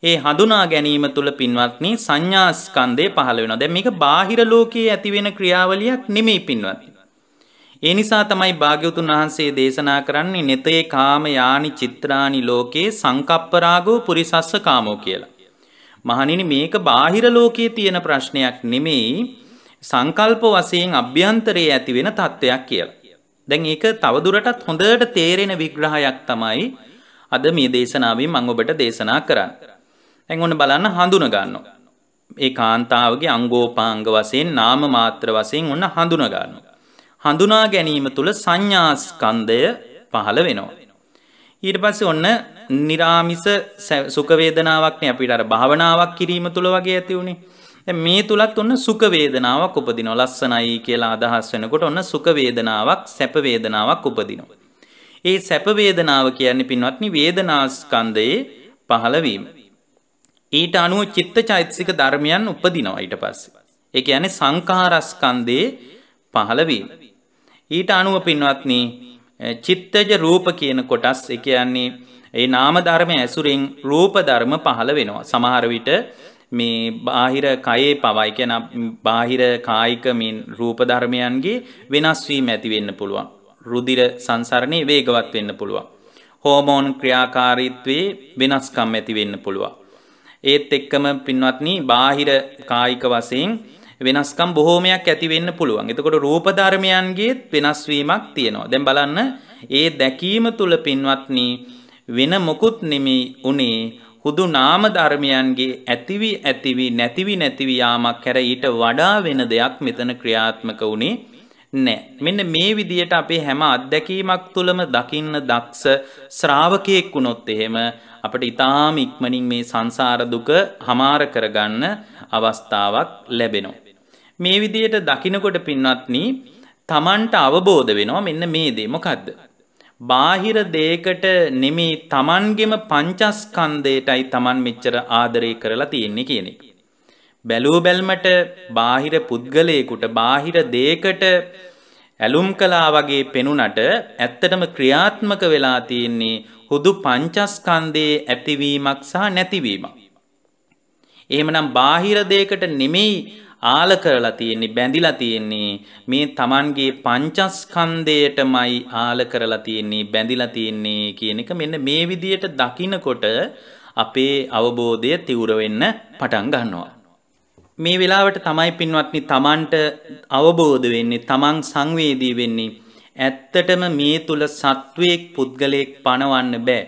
Speaker 1: ඒ හඳුනා ගැනීම තුළ පින්වත්නි සංඥාස්කන්දය පහළ වෙනවා. දැන් මේක බාහිර ලෝකයේ ඇති වෙන ක්‍රියාවලියක් නෙමෙයි පින්වත්නි. ඒ නිසා තමයි භාග්‍යවතුන් වහන්සේ දේශනා කරන්නේ නෙතේ කාම යානි චිත්‍රානි ලෝකේ සංකප්පරාගෝ පුරිසස්ස කාමෝ කියලා. මහණෙනි මේක බාහිර ලෝකයේ තියෙන ප්‍රශ්නයක් නෙමෙයි. සංකල්ප වශයෙන් අභ්‍යන්තරයේ ඇතිවෙන තත්ත්වයක් කියලා. දැන් ඒක තවදුරටත් හොඳට තේරෙන විග්‍රහයක් තමයි අද මේ දේශනාවෙන් මම ඔබට දේශනා කරන්න. දැන් ඔන්න බලන්න හඳුන ගන්නවා. ඒ කාන්තාවගේ අංගෝපාංග වශයෙන් නාම මාත්‍ර වශයෙන් ඔන්න හඳුන ගන්නවා. හඳුනා ගැනීම තුළ සංඥාස්කන්ධය පහළ වෙනවා. ඊට පස්සේ ඔන්න निराமிස සුඛ වේදනාවක් නේ අපිට අර භාවනාවක් කිරීම තුළ වගේ ඇති උනේ. මේ තුලත් ඔන්න සුඛ වේදනාවක් උපදිනවා. ලස්සනයි කියලා අදහස් වෙනකොට ඔන්න සුඛ වේදනාවක්, සැප වේදනාවක් උපදිනවා. ඒ සැප වේදනාව කියන්නේ පින්වත්නි වේදනාස්කන්ධයේ පහළවීම. ඊට අනුව චිත්ත චෛතසික ධර්මයන් උපදිනවා ඊට පස්සේ. ඒ කියන්නේ සංඛාරස්කන්ධයේ පහළවීම. ඊට අනුව පින්වත්නි චිත්තජ රූප කියන කොටස් ඒ කියන්නේ ඒ නාම ධර්ම ඇසුරෙන් රූප ධර්ම පහළ වෙනවා. සමහර විට මේ බාහිර කයේ පවයි කියන බාහිර කායික මින් රූප ධර්මයන්ගේ වෙනස් වීම ඇති වෙන්න පුළුවන්. රුධිර සංසරණේ වේගවත් වෙන්න පුළුවන්. හෝමෝන් ක්‍රියාකාරීත්වයේ වෙනස්කම් ඇති වෙන්න පුළුවන්. ඒත් එක්කම පින්වත්නි බාහිර කායික වශයෙන් වෙනස්කම් බොහෝමයක් ඇති වෙන්න පුළුවන්. එතකොට රූප ධර්මයන්ගේත් වෙනස් වීමක් තියෙනවා. දැන් බලන්න ඒ දැකීම තුල පින්වත්නි වෙන මොකුත් නෙමෙයි උනේ හුදු නාම ධර්මයන්ගේ ඇතිවි ඇතිවි නැතිවි නැතිවි යාමක් කර ඊට වඩා වෙන දෙයක් මෙතන ක්‍රියාත්මක වුණේ නැහැ. මෙන්න මේ විදියට අපේ හැම අත්දැකීමක් තුළම දකින්න දක්ෂ ශ්‍රාවකයෙක් වුණොත් එහෙම අපට ඉතාම ඉක්මනින් මේ සංසාර දුක හමාර කරගන්න අවස්ථාවක් ලැබෙනවා. මේ විදියට දකිනකොට පින්වත්නි තමන්ට අවබෝධ වෙනවා මෙන්න මේ දේ මොකද්ද? බාහිර දේකට නෙමේ තමන්ගෙම පංචස්කන්දයටයි තමන් මෙච්චර ආදරය කරලා තියෙන්නේ කියනෙ. බැලූ බැල්මට බාහිර පුද්ගලයෙකුට බාහිර දේකට ඇලුම් කලා වගේ පෙනුනට ඇත්තටම ක්‍රියාත්මක වෙලා තියෙන්නේ හුදු පංචස්කන්දයේ ඇතිවීමක් සහ නැතිවීම. එහෙමනම් බාහිර දේකට නෙමෙයි ආල කරලා තියෙන්නේ බැඳිලා තියෙන්නේ මේ Tamanගේ පංචස්කන්ධයටමයි ආල කරලා තියෙන්නේ බැඳිලා තියෙන්නේ කියන එක මෙන්න මේ විදියට දකිනකොට අපේ අවබෝධය තිවුර වෙන්න පටන් ගන්නවා. මේ වෙලාවට තමයි පින්වත්නි Tamanට අවබෝධ වෙන්නේ Taman සංවේදී වෙන්නේ ඇත්තටම මේ තුල සත්වයක් පුද්ගලයෙක් පණවන්න බෑ.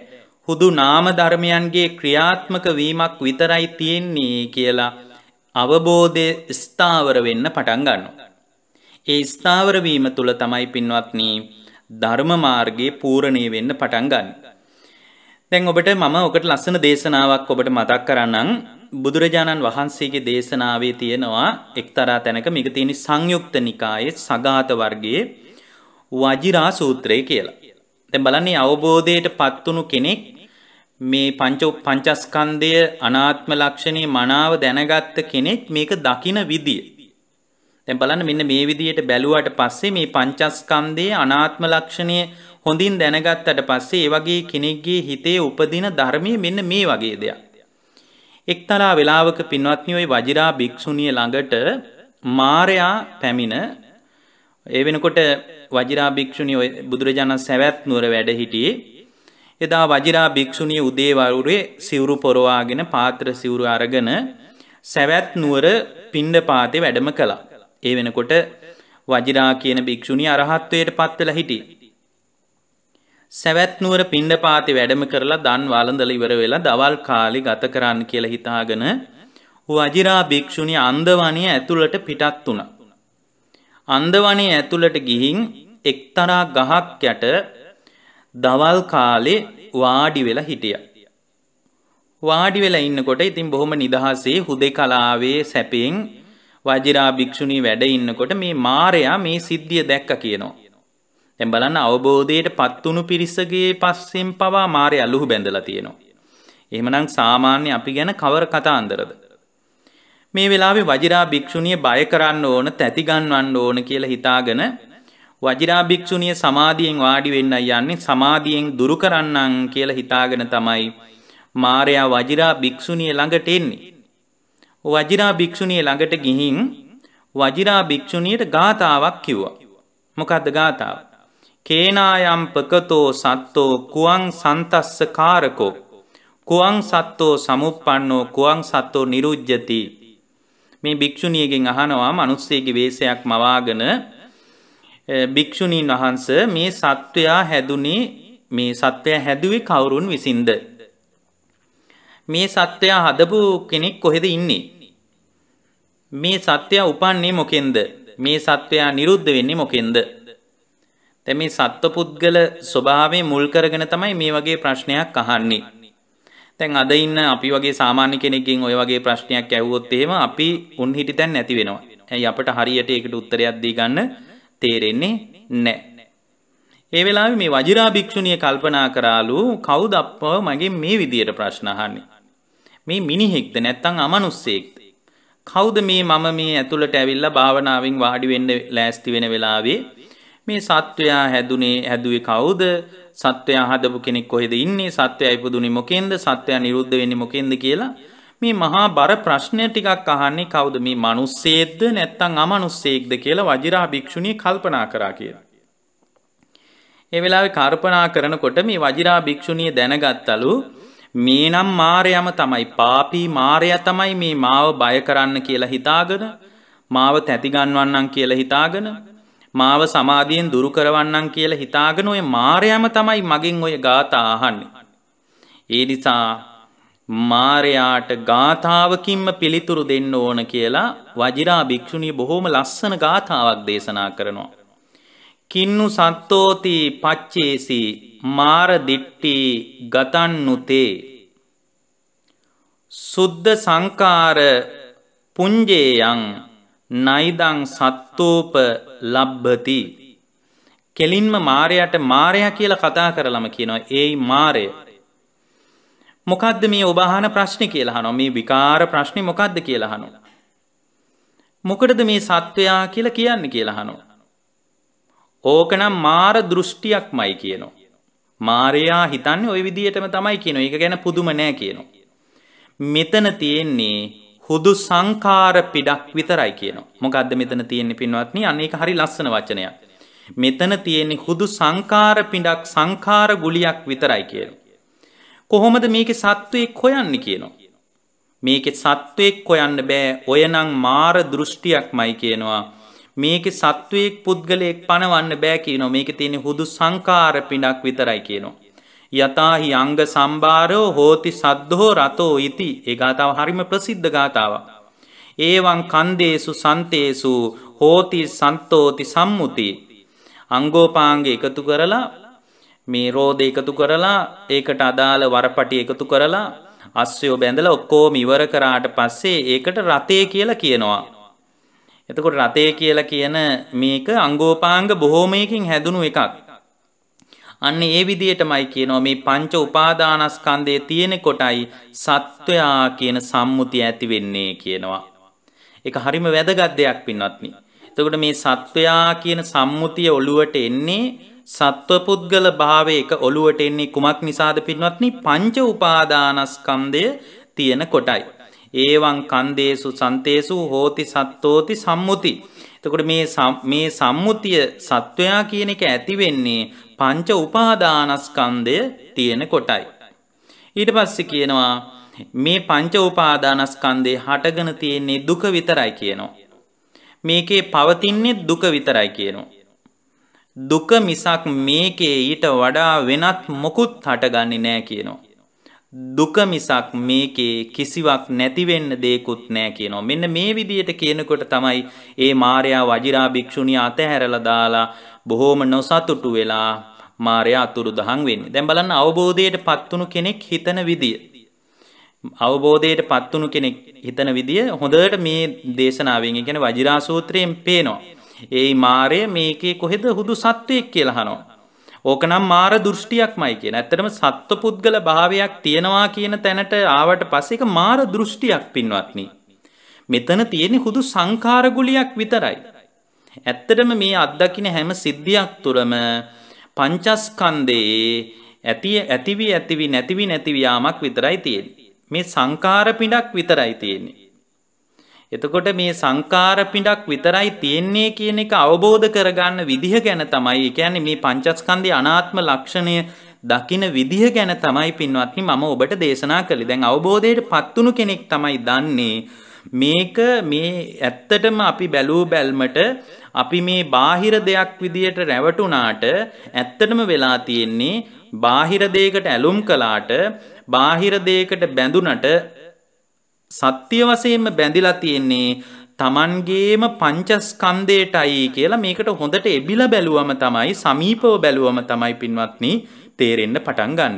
Speaker 1: හුදු නාම ධර්මයන්ගේ ක්‍රියාත්මක වීමක් විතරයි තියෙන්නේ කියලා අවබෝධය ස්ථාවර වෙන්න පටන් ගන්නවා. ඒ ස්ථාවරවීම තුළ තමයි පින්වත්න ධර්මමාර්ගයේ පූරණය වෙන්න පටන් ගන්න. දැන් ඔබට මම ඔකට ලස්සන දේශනාවක් ඔබට මතක් කරන්නම් බුදුරජාණන් වහන්සේගේ දේශනාවේ තියෙනවා එක්තරා තැනක මිගතිනි සංයුක්ත නිකායේ සගාත වර්ගයේ වජිරා සූත්‍රය කියලා. දැන් බලන්නේ අවබෝධයට පත්වුණු කෙනෙක් මේ පංච පංචස්කන්ධය අනාත්ම ලක්ෂණේ මනාව දැනගත්ත කෙනෙක් මේක දකින විදිය. දැන් බලන්න මෙන්න මේ විදියට බැලුවාට පස්සේ මේ පංචස්කන්ධයේ අනාත්ම ලක්ෂණය හොඳින් දැනගත්තට පස්සේ ඒ වගේ කෙනෙක්ගේ හිතේ උපදින ධර්මයේ මෙන්න මේ වගේ දෙයක්. එක්තරා වෙලාවක පින්වත්නි ওই වජිරා භික්ෂුණිය ළඟට මාරයා පැමිණ ඒ වෙනකොට වජිරා භික්ෂුණිය බුදුරජාණන් සැවැත් නුවර වැඩ හිටියේ එදා වජිරා භික්‍ෂුණිය උදේවරුරේ සිවුරු පොරවාගෙන පාත්‍ර සිවුරු අරගෙන සැවැත් නුවර පිණ්ඩ පාතය වැඩම කළා. ඒ වෙනකොට වජිරා කියන භික්‍ෂුණි අරහත්වයට පත්වල හිටි. සැවැත් නුවර පිණ්ඩ පාති වැඩම කරලා දන් වලඳල ඉවර වෙලා දවල් කාලි ගත කරන්න කියල හිතාගෙන වජිරා භික්‍ෂුණි අන්දවනය ඇතුළට පිටත් වුණ. අන්දවනේ ඇතුළට ගිහින් එක්තරා ගහක් යට දවල් කාලේ වාඩි වෙලා හිටියා. වාඩි වෙලා ඉන්නකොට ඉතින් බොහොම නිදහසේ හුදේකලාවේ සැපෙන් වජිරා භික්ෂුණී වැඩ ඉන්නකොට මේ මාරයා මේ සිද්ධිය දැක්ක කියනවා. දැන් බලන්න අවබෝධයට පත්තුණු පිරිසගේ පස්සෙන් පවා මාරයා ලුහු බැඳලා තියෙනවා. එහෙමනම් සාමාන්‍ය අපි ගැන කවර කතාන්දරද? මේ වෙලාවේ වජිරා භික්ෂුණිය බය කරන්න ඕන, තැති ගන්නවන්න ඕන කියලා හිතාගෙන වජිරා භික්ෂුණිය සමාධියෙන් වාඩි වෙන්නයි යන්නේ සමාධියෙන් දුරු කරන්නම් කියලා හිතාගෙන තමයි මාරයා වජිරා භික්ෂුණිය ළඟට එන්නේ. වජිරා භික්ෂුණිය ළඟට ගිහින් වජිරා භික්ෂුණියට ගාතාවක් කිව්වා. මොකද්ද ගාතාව? කේනායම් පකතෝ සත්තෝ කුවං සන්තස්ස කාරකෝ කුවං සත්තෝ සමුප්පන්නෝ කුවං සත්තෝ නිරුජ්ජති මේ භික්ෂුණියගෙන් අහනවා මිනිස්සෙගේ වේශයක් මවාගෙන භික්‍ෂුණීන් වහන්ස මේ සත්වයා හැදුනේ මේ සත්වය හැදුවේ කවුරුන් විසින්ද. මේ සත්වයා හදපු කෙනෙක් කොහෙද ඉන්නේ. මේ සත්‍යයා උපන්නේ මොකෙන්ද මේ සත්වයා නිරුද්ධ වෙන්නේ මොකෙන්ද. තැ මේ සත්ව පුද්ගල ස්වභාවේ මුල් කරගෙන තමයි මේ වගේ ප්‍රශ්නයක් අහන්නේ. තැන් අද ඉන්න අපි වගේ සාමාන්‍ය කෙනෙකින් ඔය වගේ ප්‍රශ්නයක් ඇව්වොත් එහෙම අපි උන්හිටි තැන් නැති වෙනවා. ඇයි අපට හරියට ඒකට උත්තරයක් දී ගන්න තේරෙන්නේ නැහැ. ඒ වෙලාවේ මේ වජිරා භික්ෂුණිය කල්පනා කරාලු කවුද අප්පව මගෙන් මේ විදියට ප්‍රශ්න අහන්නේ? මේ මිනිහෙක්ද නැත්නම් අමනුස්සයෙක්ද? කවුද මේ මම මේ ඇතුළට ඇවිල්ලා භාවනාවෙන් වාඩි වෙන්න ලෑස්ති වෙන වෙලාවේ මේ සත්වයා හැදුනේ හැදුවේ කවුද? සත්වයා හදපු කෙනෙක් කොහෙද ඉන්නේ? සත්වයා ඉපදුනේ මොකෙන්ද? සත්වයා නිරුද්ධ වෙන්නේ මොකෙන්ද කියලා මේ මහා බර ප්‍රශ්නය ටිකක් අහන්නේ කවුද මේ මනුස්සේද්ද නැත්තං අමනුස්සේක්ද කියලා වජිරා භික්‍ෂුණී කල්පනා කරා කියලා. ඒ වෙලාවේ කල්පනා කරනකොට මේ වජිරා භික්‍ෂුණිය දැනගත්තලු මේ නම් මාරයම තමයි පාපී මාරය තමයි මේ මාව බය කරන්න කියලා හිතාගෙන මාව තැතිගන්වන්නම් කියලා හිතාගෙන මාව සමාධියෙන් දුරු කරවන්නම් කියලා හිතාගෙන ඔය මාරයම තමයි මගෙන් ඔය ගාථා අහන්නේ. ඒ නිසා මාරයාට ගාථාවකින්ම පිළිතුරු දෙන්න ඕන කියලා වජිරා භික්‍ෂුණී බොහෝම ලස්සන ගාථාවක් දේශනා කරනවා. කින්නු සත්තෝති පච්චේසි මාරදිට්ටි ගතන්නුතේ. සුද්ධ සංකාර පුංජේයන් නයිදං සත්තෝප ලබ්භති. කෙලින්ම මාරයට මාරයා කියලා කතා කරලම කියනවා ඒයි මාරය මොකක්ද මේ ඔබහන ප්‍රශ්නය කියලාහනො මේ විකාර ප්‍රශ්නය මොකක්ද කියලාහනු. මොකටද මේ සත්වයා කියල කියන්න කියලාහනු. ඕකනම් මාර දෘෂ්ටියක් මයි කියනවා. මාරයා හිතන්න ඔය විදිහටම තමයි කියන එක ගැන පුදුම නෑ කියනවා. මෙතන තියෙන්නේ හුදු සංකාර පිඩක් විතරයි කියන මොකක්ද මෙතන තියෙන්නේ පින්වත්න අනේක හරි ලස්සන වචනයක්. මෙතන තියෙන්නේ හුදු සංකාර පිඩක් සංකාර ගුලියක් විතරයි කියනවා. කොහොමද මේක සත්වයෙක් හොයන්න කියනවා. මේක සත්වයෙක් හොයන්න බෑ ඔයනම් මාර දෘෂ්ටියක්මයි කියනවා. මේක සත්වයෙක් පුද්ගලයෙක් පණවන්න බෑ කියනවා මේක තියෙන හුදු සංකාර පිනක් විතරයි කියනවා. යතාහි අංග සම්භාරෝ හෝති සද්ධහෝ රතෝ ඉති ඒ ගාතාව හරිම ප්‍රසිද්ධ ගාතාවක්. ඒවන් කන්දේසු සන්තේසු හෝති සන්තෝති සම්මුති. අංගෝපාංග එකතු කරලා මේ රෝධ එකතු කරලා ඒකට අදාළ වරපටි එකතු කරලා අස්සයෝ බැඳලා ඔක්කොම ඉවර කරාට පස්සේ ඒකට රතේ කියලා කියනවා. එතකොට රතේ කියලා කියන මේක අංගෝපාංග බොහෝමයකින් හැදුණු එකක්. අන්න ඒ විදිහටමයි කියනවා මේ පංච උපාදානස්කන්ධයේ තියෙන කොටයි සත්වයා කියන සම්මුතිය ඇති වෙන්නේ කියනවා. ඒක හරිම වැදගත් දෙයක් පින්වත්නි. එතකොට මේ සත්වයා කියන සම්මුතිය ඔළුවට එන්නේ සත්වපුද්ගල භාවය එක ඔළුවට එන්නේ කුමක් නිසාද පින්වත්නි පංච උපාදානස්කන්දය තියෙන කොටයි. ඒවන් කන්දේසු සන්තේසු හෝති සත්තෝති සම්මුති. එතකොට මේ සම්මුතිය සත්වයා කියන එක ඇතිවෙන්නේ පංච උපාදානස්කන්දය තියෙන කොටයි. ඊට පස්ස කියනවා මේ පංච උපාදානස්කන්දේ හටගන තියෙන්නේ දුක විතරයි කියනවා. මේකේ පවතින්නේ දුක විතරයි කියනවා. දුක මිසක් මේකේ ඊට වඩා වෙනත් මොකුත් හටගන්නේ නෑ කියනවා. දුක මිසක් මේකේ කිසිවක් නැතිවෙන්න දෙයකුත් නෑ කියනවා. මෙන්න මේ විදියට කියනකොට තමයි ඒ මාරයා වජිරා භික්ෂුණිය අතහැරලා දාලා බොහෝම නොසතුටු වෙලා මාරයා අතුරුදහන් වෙන්නේ. දැන් බලන්න අවබෝධයට පත්තුණු කෙනෙක් හිතන විදිය. අවබෝධයට පත්තුණු කෙනෙක් හිතන විදිය හොඳට මේ දේශනාවෙන් කියන වජිරා සූත්‍රයෙන් පේනවා. ඒ මාරය මේකේ කොහෙද හුදු සත්වයෙක් කියලහනවා. ඕක නම් මාර දෘෂ්ටියක් මයි කියෙන ඇතරම සත්ව පුද්ගල භාවයක් තියෙනවා කියන තැනට ආවට පසේක මාර දෘෂ්ටියක් පින්වත්නී. මෙතන තියෙනෙ හුදු සංකාරගුලියක් විතරයි. ඇත්තටම මේ අත්දකින හැම සිද්ධියක් තුළම පංචස්කන්දයේ ඇති ඇතිවී ඇතිවී නැතිවී නැතිවයාමක් විතරයි තියෙන්. මේ සංකාර පිඩක් විතරයි තියෙන්නේ. එතකොට මේ සංකාර පිටක් විතරයි තියෙන්නේ කියන එක අවබෝධ කරගන්න විදිහ ගැන තමයි. ඒ කියන්නේ මේ පංචස්කන්ධයේ අනාත්ම ලක්ෂණය දකින විදිහ ගැන තමයි පින්වත්නි මම ඔබට දේශනා කළේ. දැන් අවබෝධයටපත් උණු කෙනෙක් තමයි දන්නේ මේක මේ ඇත්තටම අපි බැලූ බැල්මට අපි මේ බාහිර දෙයක් විදියට රැවටුණාට ඇත්තටම වෙලා තියෙන්නේ බාහිර දෙයකට ඇලුම් කළාට බාහිර දෙයකට බැඳුනට සත්‍ය වශයෙන්ම බැඳිලා තියෙන්නේ තමන්ගේම පංචස්කන්දයටයි කියලා මේකට හොඳට එබිල බැලුවම තමයි සමීපව බැලුවම තමයි පින්වත්නි තේරෙන්න පටන් ගන්න.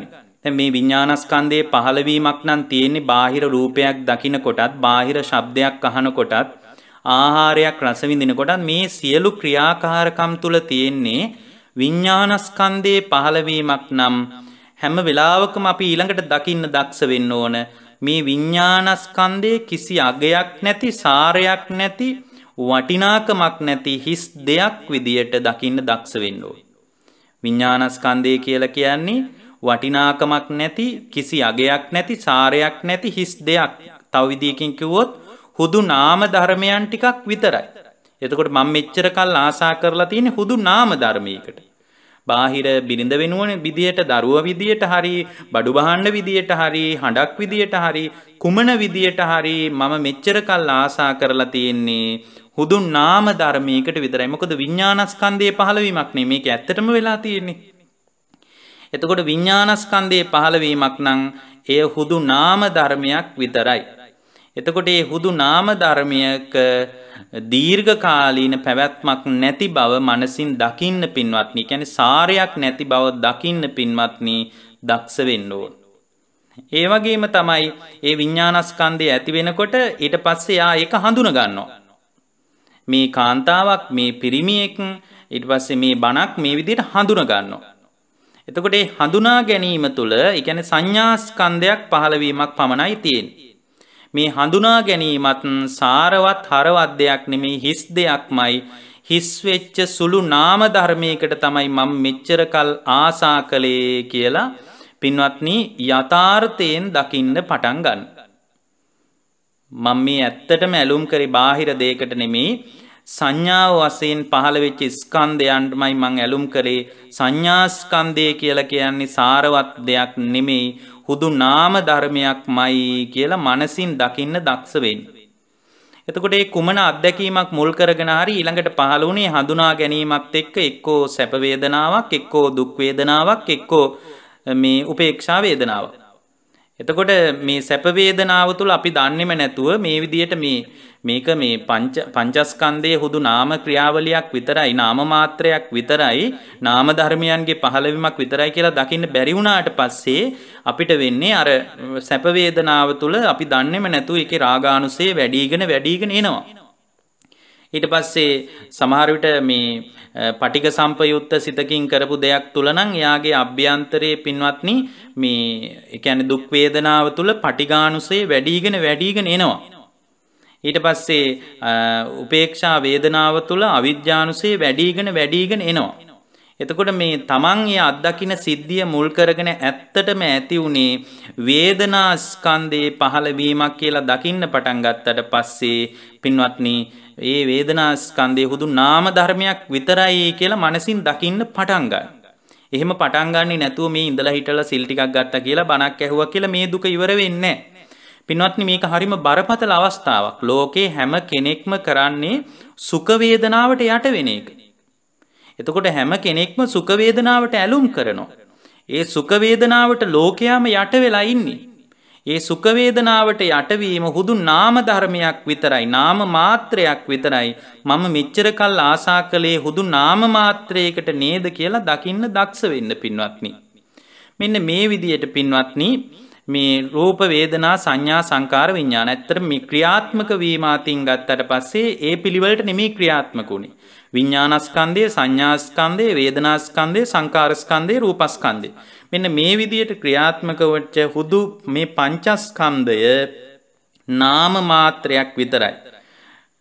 Speaker 1: මේ විඤ්ඥානස්කන්දයේ පහළවීමක් නම් තියෙන්නේ බාහිර රූපයක් දකින කොටත් බාහිර ශබ්දයක් අහන කොටත් ආහාරයක් රසවිඳිනකොටත් මේ සියලු ක්‍රියාකාරකම් තුළ තියෙන්නේ විඤ්ඥානස්කන්දයේ පහළවීමක් නම් හැම වෙලාවකම අපි ඊළඟට දකින්න දක්ෂ වෙන්න ඕන මේ විඤ්ඥානස්කන්දය කිසි අගයක් නැති සාරයක් නැති වටිනාකමක් නැති හිස් දෙයක් විදියට දකින්න දක්ෂ වෙන්නෝ. විඤ්ඥානස්කන්දය කියල කියන්නේ වටිනාකමක් නැති කිසි අගයක් නැති සාරයක් නැති හිස් දෙයක් තවවිදිකින් කිව්වොත් හුදු නාම ධර්මයන් ටිකක් විතරයි. එතකොට මං මෙච්චර කල් ආසා කරලා තියෙන හුදු නාම ධර්මයකට. බාහිර බිරිඳ වෙනුවන විදියට දරුව විදියට හරි බඩු බහන්න විදියට හරි හඬක් විදියට හරි කුමන විදියට හරි මම මෙච්චර කල් ආසා කරලා තියෙන්නේ හුදු නාම ධර්මයකට විතරයි. මොකද විඥානස්කන්ධයේ පහළවීමක් නේ මේක ඇත්තටම වෙලා තියෙන්නේ. එතකොට විඥානස්කන්ධයේ පහළවීමක් නම් එය හුදු නාම ධර්මයක් විතරයි. එතකොට ඒ හුදු නාම ධර්මයක දීර්ඝකාලීන පැවැත්මක් නැති බව මනසින් දකින්න පින්වත්නි. කියන්නේ සාරයක් නැති බව දකින්න පින්වත්නි දක්ෂ වෙන්න ඕන. ඒ වගේම තමයි ඒ විඤ්ඤාණස්කන්ධය ඇති වෙනකොට ඊට පස්සේ යා ඒක හඳුන ගන්නවා. මේ කාන්තාවක් මේ පිරිමියෙක් ඊට පස්සේ මේ බණක් මේ විදිහට හඳුන ගන්නවා. එතකොට මේ හඳුනා ගැනීම තුළ ඒ කියන්නේ සංඥාස්කන්ධයක් පහළ වීමක් පමණයි තියෙන්නේ. මේ හඳුනා ගැනීමත් සාරවත් හරවත් දෙයක් නෙමේ හිස් දෙයක්මයි හිස්වෙච්ච සුළු නාම ධර්මයකට තමයි මම මෙච්චර කල් ආසා කළේ කියලා පින්වත්නි යථාර්ථයෙන් දකින්න පටන් ගන්න. මම මේ ඇත්තටම ඇලුම් කරේ බාහිර දෙයකට නෙමේ සංඥාව වසයෙන් පහළවෙච්ච ස්කන්දයන්ටමයි මං ඇලුම් කරේ සංඥාස්කන්දය කියල කියන්නේ සාරවත් දෙයක් නෙමෙයි හුදු නාම ධර්මයක්මයි කියලා මනසින් දකින්න දක්ෂ වෙන්න. එතකොට ඒ කුමන අත්දැකීමක් මුල් කරගෙන හරි ඊළඟට පහළ වුණේ හඳුනා ගැනීමත් එක්ක එක්කෝ සැප වේදනාවක් එක්කෝ දුක් වේදනාවක් එක්කෝ මේ උපේක්ෂා වේදනාවක්. එතකොට මේ සැප වේදනාව තුළ අපි දන්නේම නැතුව මේ විදියට මේ මේක මේ පංචස්කන්දයේ හුදු නාම ක්‍රියාවලියක් විතරයි නාම මාත්‍රයක් විතරයි නාම ධර්මයන්ගේ පහළවීමක් විතරයි කියලා දකින්න බැරි වුණාට පස්සේ අපිට වෙන්නේ අර සැප වේදනාව තුළ අපි දන්නේම නැතුව ඒකේ රාගානුසය වැඩිගෙන වැඩිගෙන එනවා ඊට පස්සේ සමහර විට මේ පටික සම්පයුත්ත සිතකින් කරපු දෙයක් තුල නම් එයාගේ අභ්‍යන්තරයේ පින්වත්නි මේ ඒ කියන්නේ දුක් වේදනාව තුල පටිඝානුසය වැඩිගෙන වැඩිගෙන එනවා ඊට පස්සේ උපේක්ෂා වේදනාව තුළ අවිද්‍යානුසේ වැඩීගෙන වැඩීගෙන එනවා. එතකොට මේ තමන් ඒ අත්දකින සිද්ධිය මුල් කරගෙන ඇත්තටම ඇති වුණේ වේදනා ස්කන්ධේ පහළවීමක් කියලා දකින්න පටන් ගත්තට පස්සේ පින්වත්නි ඒ වේදනා ස්කන්ධයේ හුදු නාම ධර්මයක් විතරයි කියලා මනසින් දකින්න පටන් ගන්න. එහෙම පටන් ගන්නේ නැතුව මේ ඉඳලා හිටලා සිල් ටිකක් ගත්තා කියලා බණක් ඇහුවා කියලා මේ දුක ඉවර වෙන්නේ නැහැ. පින්වත්නි මේක හරිම බරපතල අවස්ථාවක්. ලෝකේ හැම කෙනෙක්ම කරන්නේ සුඛ වේදනාවට යට වෙන එක. එතකොට හැම කෙනෙක්ම සුඛ වේදනාවට ඇලුම් කරනවා. ඒ සුඛ වේදනාවට ලෝකයාම යට වෙලා ඉන්නේ. ඒ සුඛ වේදනාවට යටවීම හුදු නාම ධර්මයක් විතරයි නාම මාත්‍රයක් විතරයි මම මෙච්චර කල් ආසා කළේ හුදු නාම මාත්‍රයකට නේද කියලා දකින්න දක්ෂ වෙන්න පින්වත්නි මෙන්න මේ විදියට පින්වත්නි මේ රූප වේදනා සංඥා සංකාර විඥාන. ඇත්තට මේ ක්‍රියාත්මක වීම අතින් ගත්තට පස්සේ ඒ පිළිවෙලට නෙමෙයි ක්‍රියාත්මක උනේ. විඤ්ඤාණස්කන්ධය සංඥාස්කන්ධය වේදනාස්කන්ධය සංකාරස්කන්ධය රූපස්කන්ධය මෙන්න මේ විදියට ක්‍රියාත්මක වෙච්ච හුදු මේ පංචස්කන්ධය නාම මාත්‍රයක් විතරයි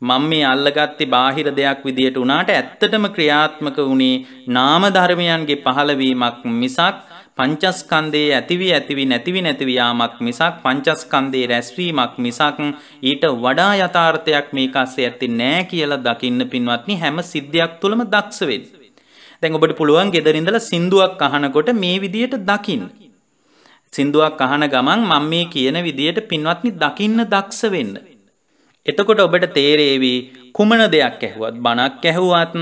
Speaker 1: මම මේ අල්ලගත්තේ බාහිර දෙයක් විදියට උනාට ඇත්තටම ක්‍රියාත්මක වුණේ නාම ධර්මයන්ගේ පහළවීමක් මිසක් පංචස්කන්දයේ ඇතිවී ඇතිවි නැතිවි නැතිවයාමක් මිසක් පංචස්කන්දේ රැස්වීමක් මිසක් ඊට වඩා යථාර්ථයක් මේ කස්සේ ඇති නෑ කියලා දකින්න පින්වත්නි හැම සිද්ධයක් තුළම දක්ෂවෙන්. තැන් ඔබට පුළුවන් ගෙදරින්දල සිින්දුවක් අහනකොට මේ විදියට දකින්න. සිින්දුවක් අහන ගමන් මං මේ කියන විදියට පින්වත්නි දකින්න දක්ෂවෙන්න. එතකොට ඔබට තේරේවි කුමන දෙයක් ඇහුවත් බණක් ඇහුවත්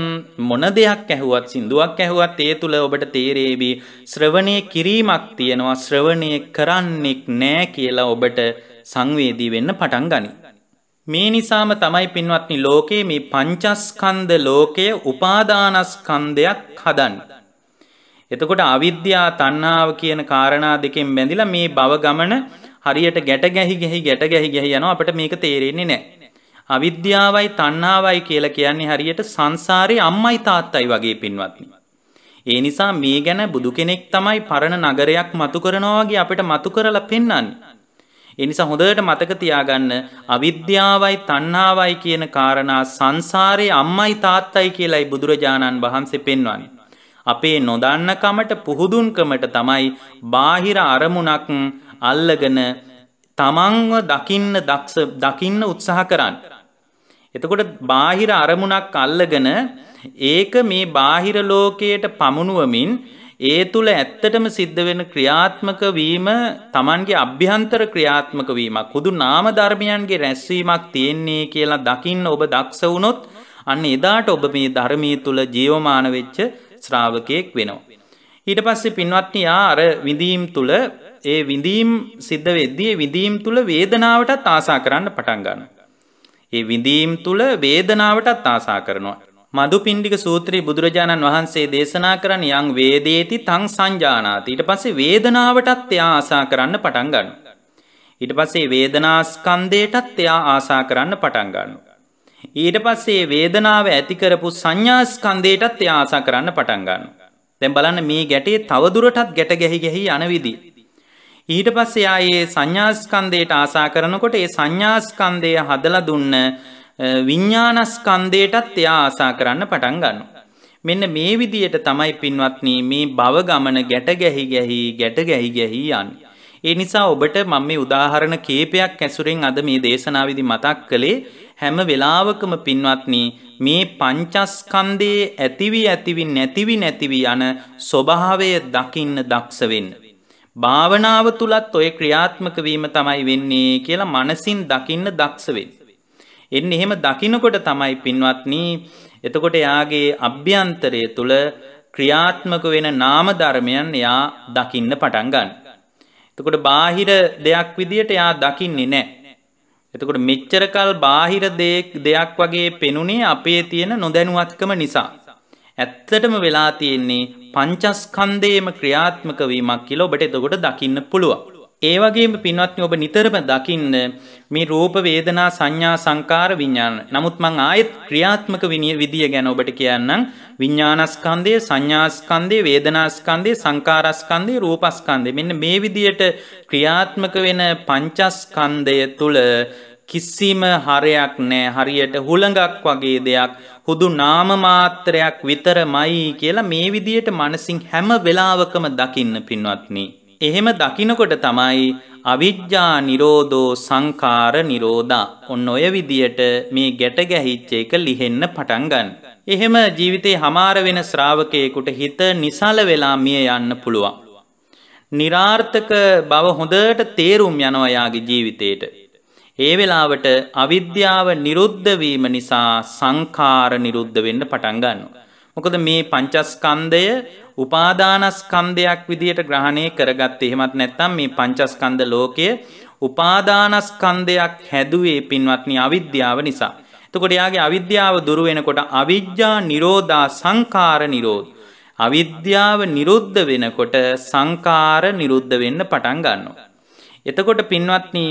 Speaker 1: මොන දෙයක් ඇහුවත් සින්දුවක් ඇහුවත් ඒ තුළ ඔබට තේරේවි ශ්‍රවණය කිරීමක් තියෙනවා ශ්‍රවණය කරන්නෙක් නෑ කියලා ඔබට සංවේදී වෙන්න පටන් ගනි. මේ නිසාම තමයි පින්වත්නි ලෝකයේ මේ පංචස්කන්ද ලෝකය උපාදානස්කන්දයක් හදන්න. එතකොට අවිද්‍යා තණ්හාව කියන කාරණා දෙකෙන් බැඳිලා මේ භව ගමන හරියට ගැට ගැහි ගැහි ගැට ගැහි ගැහි යනවා අපට මේක තේරෙන්නේ නැහැ. අවිද්‍යාවයි තණ්හාවයි කියලා කියන්නේ හරියට සංසාරේ අම්මයි තාත්තයි වගේ පින්වත්නි. ඒ නිසා මේ ගැන බුදු කෙනෙක් තමයි පරණ නගරයක් මතු කරනවා වගේ අපිට මතු කරලා පෙන්වන්නේ. ඒ නිසා හොඳට මතක තියාගන්න අවිද්‍යාවයි තණ්හාවයි කියන காரணා සංසාරේ අම්මයි තාත්තයි කියලායි බුදුරජාණන් වහන්සේ පෙන්වන්නේ. අපේ නොදන්නකමට පුහුදුන්කමට තමයි බාහිර අරමුණක් අල්ලගෙන තමන්ව දකින්න දක්ෂ දකින්න උත්සාහ කරන්න. එතකොට බාහිර අරමුණක් අල්ලගෙන ඒක මේ බාහිර ලෝකයට පමුණුවමින් ඒ තුළ ඇත්තටම සිද්ධ වෙන ක්‍රියාත්මක වීම තමන්ගේ අභ්‍යන්තර ක්‍රියාත්මක වීමක් හුදු නාම ධර්මයන්ගේ රැස්වීමක් තියෙන්නේ කියලා දකින්න ඔබ දක්ෂ වුණොත් අන්න එදාට ඔබ මේ ධර්මී තුළ ජීවමාන වෙච්ච ශ්‍රාවකයෙක් වෙනවා. ඊට පස්සේ පින්වත්නි යා අර විඳීම් තුළ ඒ විඳීම් සිද්ධ වෙද්දී විඳීම් තුළ වේදනාවටත් ආසා කරන්න පටන් ගන්න. ඒ විඳීම් තුළ වේදනාවටත් ආසා කරනවා. මදු පින්ඩික සූත්‍රී බුදුරජාණන් වහන්සේ දේශනා කරන යං වේදේති තං සංජානාති. ඊට පස්සේ වේදනාවටත් එයා ආසා කරන්න පටන් ගන්න. ඊට පස්සේ වේදනාස්කන්දයටත් එයා ආසා කරන්න පටන් ගන්නවා. ඊට පස්සේ වේදනාව ඇති කරපු සංඥාස්කන්දයටත් එයා ආසා කරන්න පටන් ගන්නවා. දැන් බලන්න මේ ගැටේ තවදුරටත් ගැට ගැහි ගැහි යන විදිහ. ඊට පස්සේ ආයේ සංඥාස්කන්දයට ආසා කරනකොට ඒ සංඥාස්කන්දය හදල දුන්න විඤ්ඥානස්කන්දයටත් එයා ආසා කරන්න පටන් ගන්න. මෙන්න මේ විදියට තමයි පින්වත්නී මේ බව ගමන ගැට ගැහි ගැහි ගැට ගැහි ගැහී යන්. ඒ නිසා ඔබට මම මේ උදාහරණ කේපයක් ඇසුරෙන් අද මේ දේශනාවිදි මතක් කළේ හැම වෙලාවකම පින්වත්නී මේ පංචස්කන්දයේ ඇතිවී ඇතිවි නැතිවි නැතිවි යන ස්වභාවය දකින්න දක්ෂවෙන්න. භාවනාව තුලත් ඔය ක්‍රියාත්මක වීම තමයි වෙන්නේ කියලා මනසින් දකින්න දක්ෂ එන්න එහෙම දකිනකොට තමයි පින්වත්නි එතකොට යාගේ අභ්‍යන්තරය තුල ක්‍රියාත්මක වෙන නාම ධර්මයන් යා දකින්න පටන් ගන්න. එතකොට බාහිර දෙයක් විදියට යා දකින්නේ නැහැ. එතකොට මෙච්චරකල් බාහිර දෙයක් වගේ පෙනුනේ අපේ තියෙන නොදැනුවත්කම නිසා. ඇත්තටම වෙලා තියෙන්නේ පංචස්කන්දේම ක්‍රියාත්මක වීමක් කියලා ඔබට එතකොට දකින්න පුළුවන්. ඒ වගේම පින්වත්නි ඔබ නිතරම දකින්න මේ රූප වේදනා සංඥා සංකාර විඥාන. නමුත් මං ආයෙත් ක්‍රියාත්මක විනිය විදිය ගැන ඔබට කියන්නම්. විඥානස්කන්ධය, සංඥාස්කන්ධය, වේදනාස්කන්ධය, සංකාරස්කන්ධය, රූපස්කන්ධය. මෙන්න මේ විදියට ක්‍රියාත්මක වෙන පංචස්කන්ධය තුල කිසිම හරයක් නෑ හරියට හුළඟක් වගේ දෙයක් හුදු නාමමාත්‍රයක් විතරමයි කියලා මේ විදියට මනසින් හැම වෙලාවකම දකින්න පින්වත්නි. එහෙම දකිනකොට තමයි අවිද්‍යා නිරෝධෝ සංකාර නිරෝධා ඔන්න ඔය විදියට මේ ගැට ගැහිච්ච එක ලිහෙන්න පටන්ගන්න. එහෙම ජීවිතේ හමාර වෙන ශ්‍රාවකයෙකුට හිත නිසල වෙලා මිය යන්න පුළුවන්. නිරාර්ථක බව හොඳට තේරුම් යනවයාගේ ජීවිතයට. ඒ වෙලාවට අවිද්‍යාව නිරුද්ධ වීම නිසා සංඛාර නිරුද්ධ වෙන්න පටන් ගන්නවා. මොකද මේ පංචස්කන්ධය උපාදානස්කන්ධයක් විදියට ග්‍රහණය කරගත්තේ. එහෙමත් නැත්නම් මේ පංචස්කන්ධ ලෝකය උපාදානස්කන්ධයක් හැදුවේ පින්වත්නි අවිද්‍යාව නිසා. එතකොට යාගේ අවිද්‍යාව දුරු වෙනකොට අවිජ්ජා නිරෝධා සංඛාර නිරෝධ. අවිද්‍යාව නිරුද්ධ වෙනකොට සංඛාර නිරුද්ධ වෙන්න පටන් ගන්නවා. එතකොට පින්වත්නි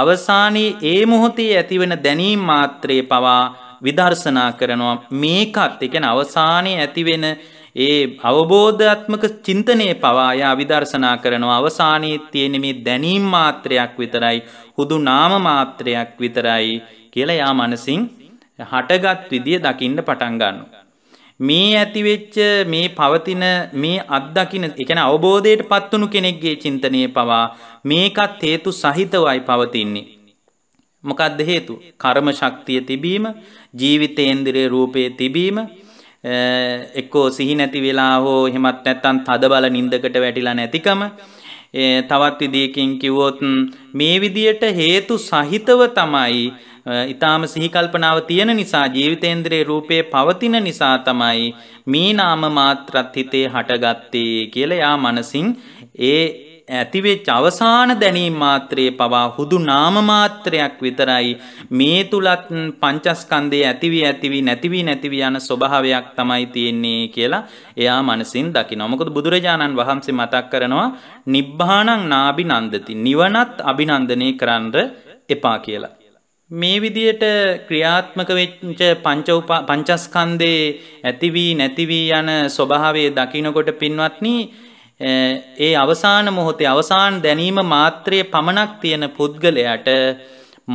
Speaker 1: අවසානයේ ඒ මොහොතේ ඇතිවෙන දැනීම් මාත්‍රයේ පවා විදර්ශනා කරනවා මේකත් එකන අවසානයේ ඇතිවෙන ඒ අවබෝධාත්මක චින්තනයේ පවා යා විදර්ශනා කරනවා අවසානයේ තියෙන මේ දැනීම් මාත්‍රයක් විතරයි හුදු නාම මාත්‍රයක් විතරයි කියලා යා මනසින් හටගත් විදිය දකින්න පටන් ගන්නවා මේ ඇතිවෙච්ච මේ පවතින මේ අත්දකින එකන අවබෝධයට පත්වනු කෙනෙක්ගේ චින්තනය පවා මේකත් හේතු සහිතවයි පවතින්නේ. මොකක්ද හේතු කර්ම ශක්තිය තිබීම ජීවිතේන්දිරේ රූපය තිබීම එක්කෝ සිහි නැති වෙලා හෝ හෙමත් නැත්තන් තද බල නින්දකට වැටිලා නැතිකම තවත් විදිකින් කිවොත් මේ විදියට හේතු සහිතව තමයි ඊටාම සිහිකල්පනාව තියෙන නිසා ජීවිතේන්ද්‍රයේ රූපේ පවතින නිසා තමයි මේ නාම මාත්‍රත් හිතේ හටගත්තේ කියලා යා මනසින් ඒ ඇතිවෙච්ච අවසාන දැනීම් මාත්‍රයේ පවා හුදු නාම මාත්‍රයක් විතරයි මේ තුලත් පංචස්කන්ධයේ ඇතිවි ඇතිවි නැතිවි නැතිවි යන ස්වභාවයක් තමයි තියෙන්නේ කියලා එයා මනසින් දකිනවා. මොකද බුදුරජාණන් වහන්සේ මතක් කරනවා නිබ්බාණං නාබිනන්දති නිවනත් අභිනන්දනය කරන්න එපා කියලා. මේ විදියට ක්‍රියාත්මක වෙච්ච පංච පංචස්කන්දේ ඇතිවී නැතිවී යන ස්වභාවය දකිනකොට පින්වත්නි ඒ අවසාන මොහොතේ අවසාන දැනීම මාත්‍රය පමණක් තියෙන පුද්ගලයට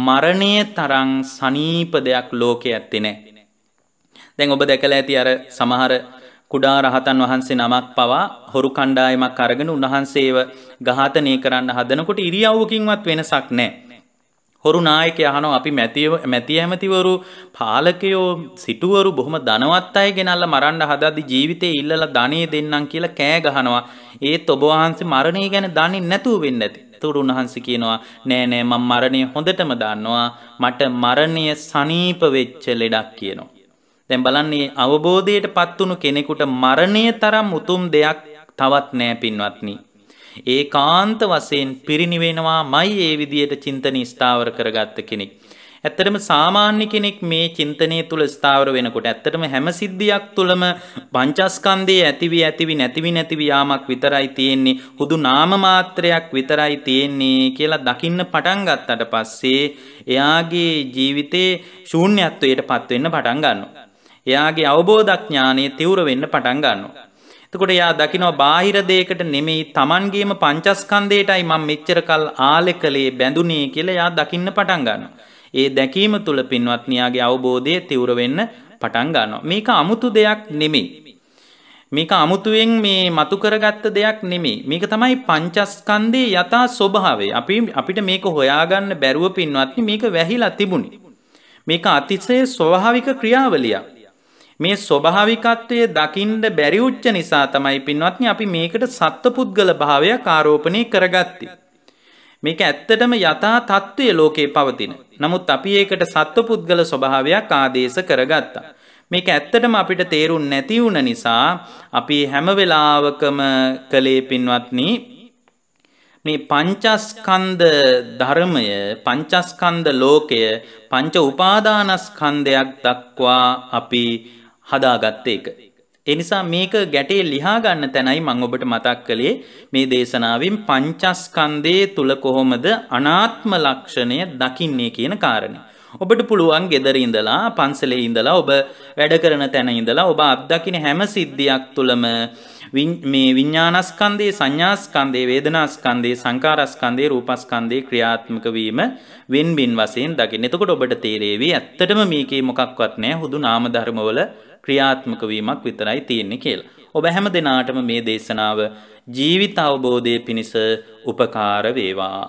Speaker 1: මරණය තරං සනීප දෙයක් ලෝකෙ ඇත්තේ නෑ. දැන් ඔබ දැකලා ඇති අර සමහර කුඩා රහතන් වහන්සේ නමක් පවා හොරු කණ්ඩායමක් අරගෙන උන්වහන්සේව ඝාතනය කරන්න හදනකොට ඉරියව්වකින්වත් වෙනසක් නෑ. හොරු නායක යහනෝ අපි මැති ඇමතිවරු පාලකයෝ සිටුවරු බොහොම දනවත් අය ගෙනල්ල මරන්න හදදි ජීවිතය ඉල්ලලා ධනය දෙන්නම් කියලා කෑ ගහනවා ඒත් ඔබවහන්සේ මරණය ගැන දනි නැතුව වෙන්න ඇති තුරු උන්හන්ස කියනවා නෑනෑ මං මරණය හොඳටම දන්නවා මට මරණය සනීප වෙච්ච ලෙඩක් කියනවා. දැන් බලන්නේ අවබෝධයට පත්වුණු කෙනෙකුට මරණය තරම් උතුම් දෙයක් තවත් නෑ පින්වත්නී. ඒ කාන්ත වසයෙන් පිරිනිවෙනවා මයි ඒ විදියට චින්තන ස්ථාවර කරගත්ත කෙනෙක්. ඇත්තටම සාමාන්‍ය කෙනෙක් මේ චින්තනය තුළ ස්ථාවර වෙනකොට ඇත්තටම හැම සිද්ධියක් තුළම පංචස්කන්දයේ ඇතිවි ඇතිවි නැතිවි නැතිවි යාමක් විතරයි තියෙන්නේ හුදු නාමමාත්‍රයක් විතරයි තියෙන්නේ කියලා දකින්න පටන් ගත්තට පස්සේ එයාගේ ජීවිතේ ශූන්‍යත්වයට පත්වෙන්න පටන් ගන්නවා. එයාගේ අවබෝධඥානය තිවුර වෙන්න පටන් ගන්නවා. තකොට යා දකිනව බාහිර දෙයකට නෙමෙයි Tamanගේම පංචස්කන්ධයටයි මම මෙච්චර කල් ආලෙ කලේ බැඳුනේ කියලා යා දකින්න පටන් ගන්නවා. ඒ දැකීම තුල පින්වත්නි යාගේ අවබෝධය තීව්‍ර වෙන්න පටන් ගන්නවා. මේක 아무තු දෙයක් නෙමෙයි. මේක අමුතුවෙන් මේ මතු කරගත්ත දෙයක් නෙමේ. මේක තමයි පංචස්කන්දේ යථා ස්වභාවේ. අපි අපිට මේක හොයාගන්න බැරුව පින්වත්නි මේක වැහිලා තිබුණි. මේක අතිශය ස්වභාවික ක්‍රියාවලියක්. මේ ස්වභාවිකත්වය දකිින්ඩ බැරිඋච්ච නිසා තමයි පින්වත්න අපි මේකට සත්ව පුද්ගල භාවයක් ආරෝපනය කරගත්ති. මේක ඇත්තටම යථා තත්ත්වය ලෝකයේ පවතින. නමුත් අපි ඒකට සත්ව පුද්ගල ස්වභාවයක් ආදේශ කරගත්තා. මේක ඇත්තටම අපිට තේරුන් නැතිවුණ නිසා අපි හැම වෙලාවකම කළේ පින්වත්නි මේ පංචස්කන්ද ධර්මය පංචස්කන්ද ලෝකය පංච උපාදානස්කන්දයක් දක්වා අපි හදාගත්ත එක. එනිසා මේක ගැටේ ලිහා ගන්න තැනයි මං ඔබට මතක් කළේ මේ දේශනාවෙන් පංචස්කන්දයේ තුල කොහොමද අනාත්ම ලක්ෂණය දකින්නේ කියන කාරණය. ඔබට පුළුවන් ගෙදර ඉඳලා පන්සලේ ඉඳලා ඔබ වැඩ කරන තැන ඉඳලා ඔබ අත්දකින හැම සිද්ධියක් තුළම මේ විඤ්ඥානස්කන්දේ සංඥාස්කන්දේ වේදනාස්කන්දේ සංකාරස්කන්දේ රූපස්කන්දේ ක්‍රියාත්මක වීම වෙන්බින් වසයෙන් දකින්න එතකොට ඔබට තේරේවී ඇත්තටම මේකේ මොකක්වත් නෑ හුදු නාමධර්මවල ක්‍රියාත්මක වීමක් විතරයි තියෙන්නේ කියලා. ඔබ හැම දෙනාටම මේ දේශනාව ජීවිත අවබෝධය පිණිස උපකාර වේවා.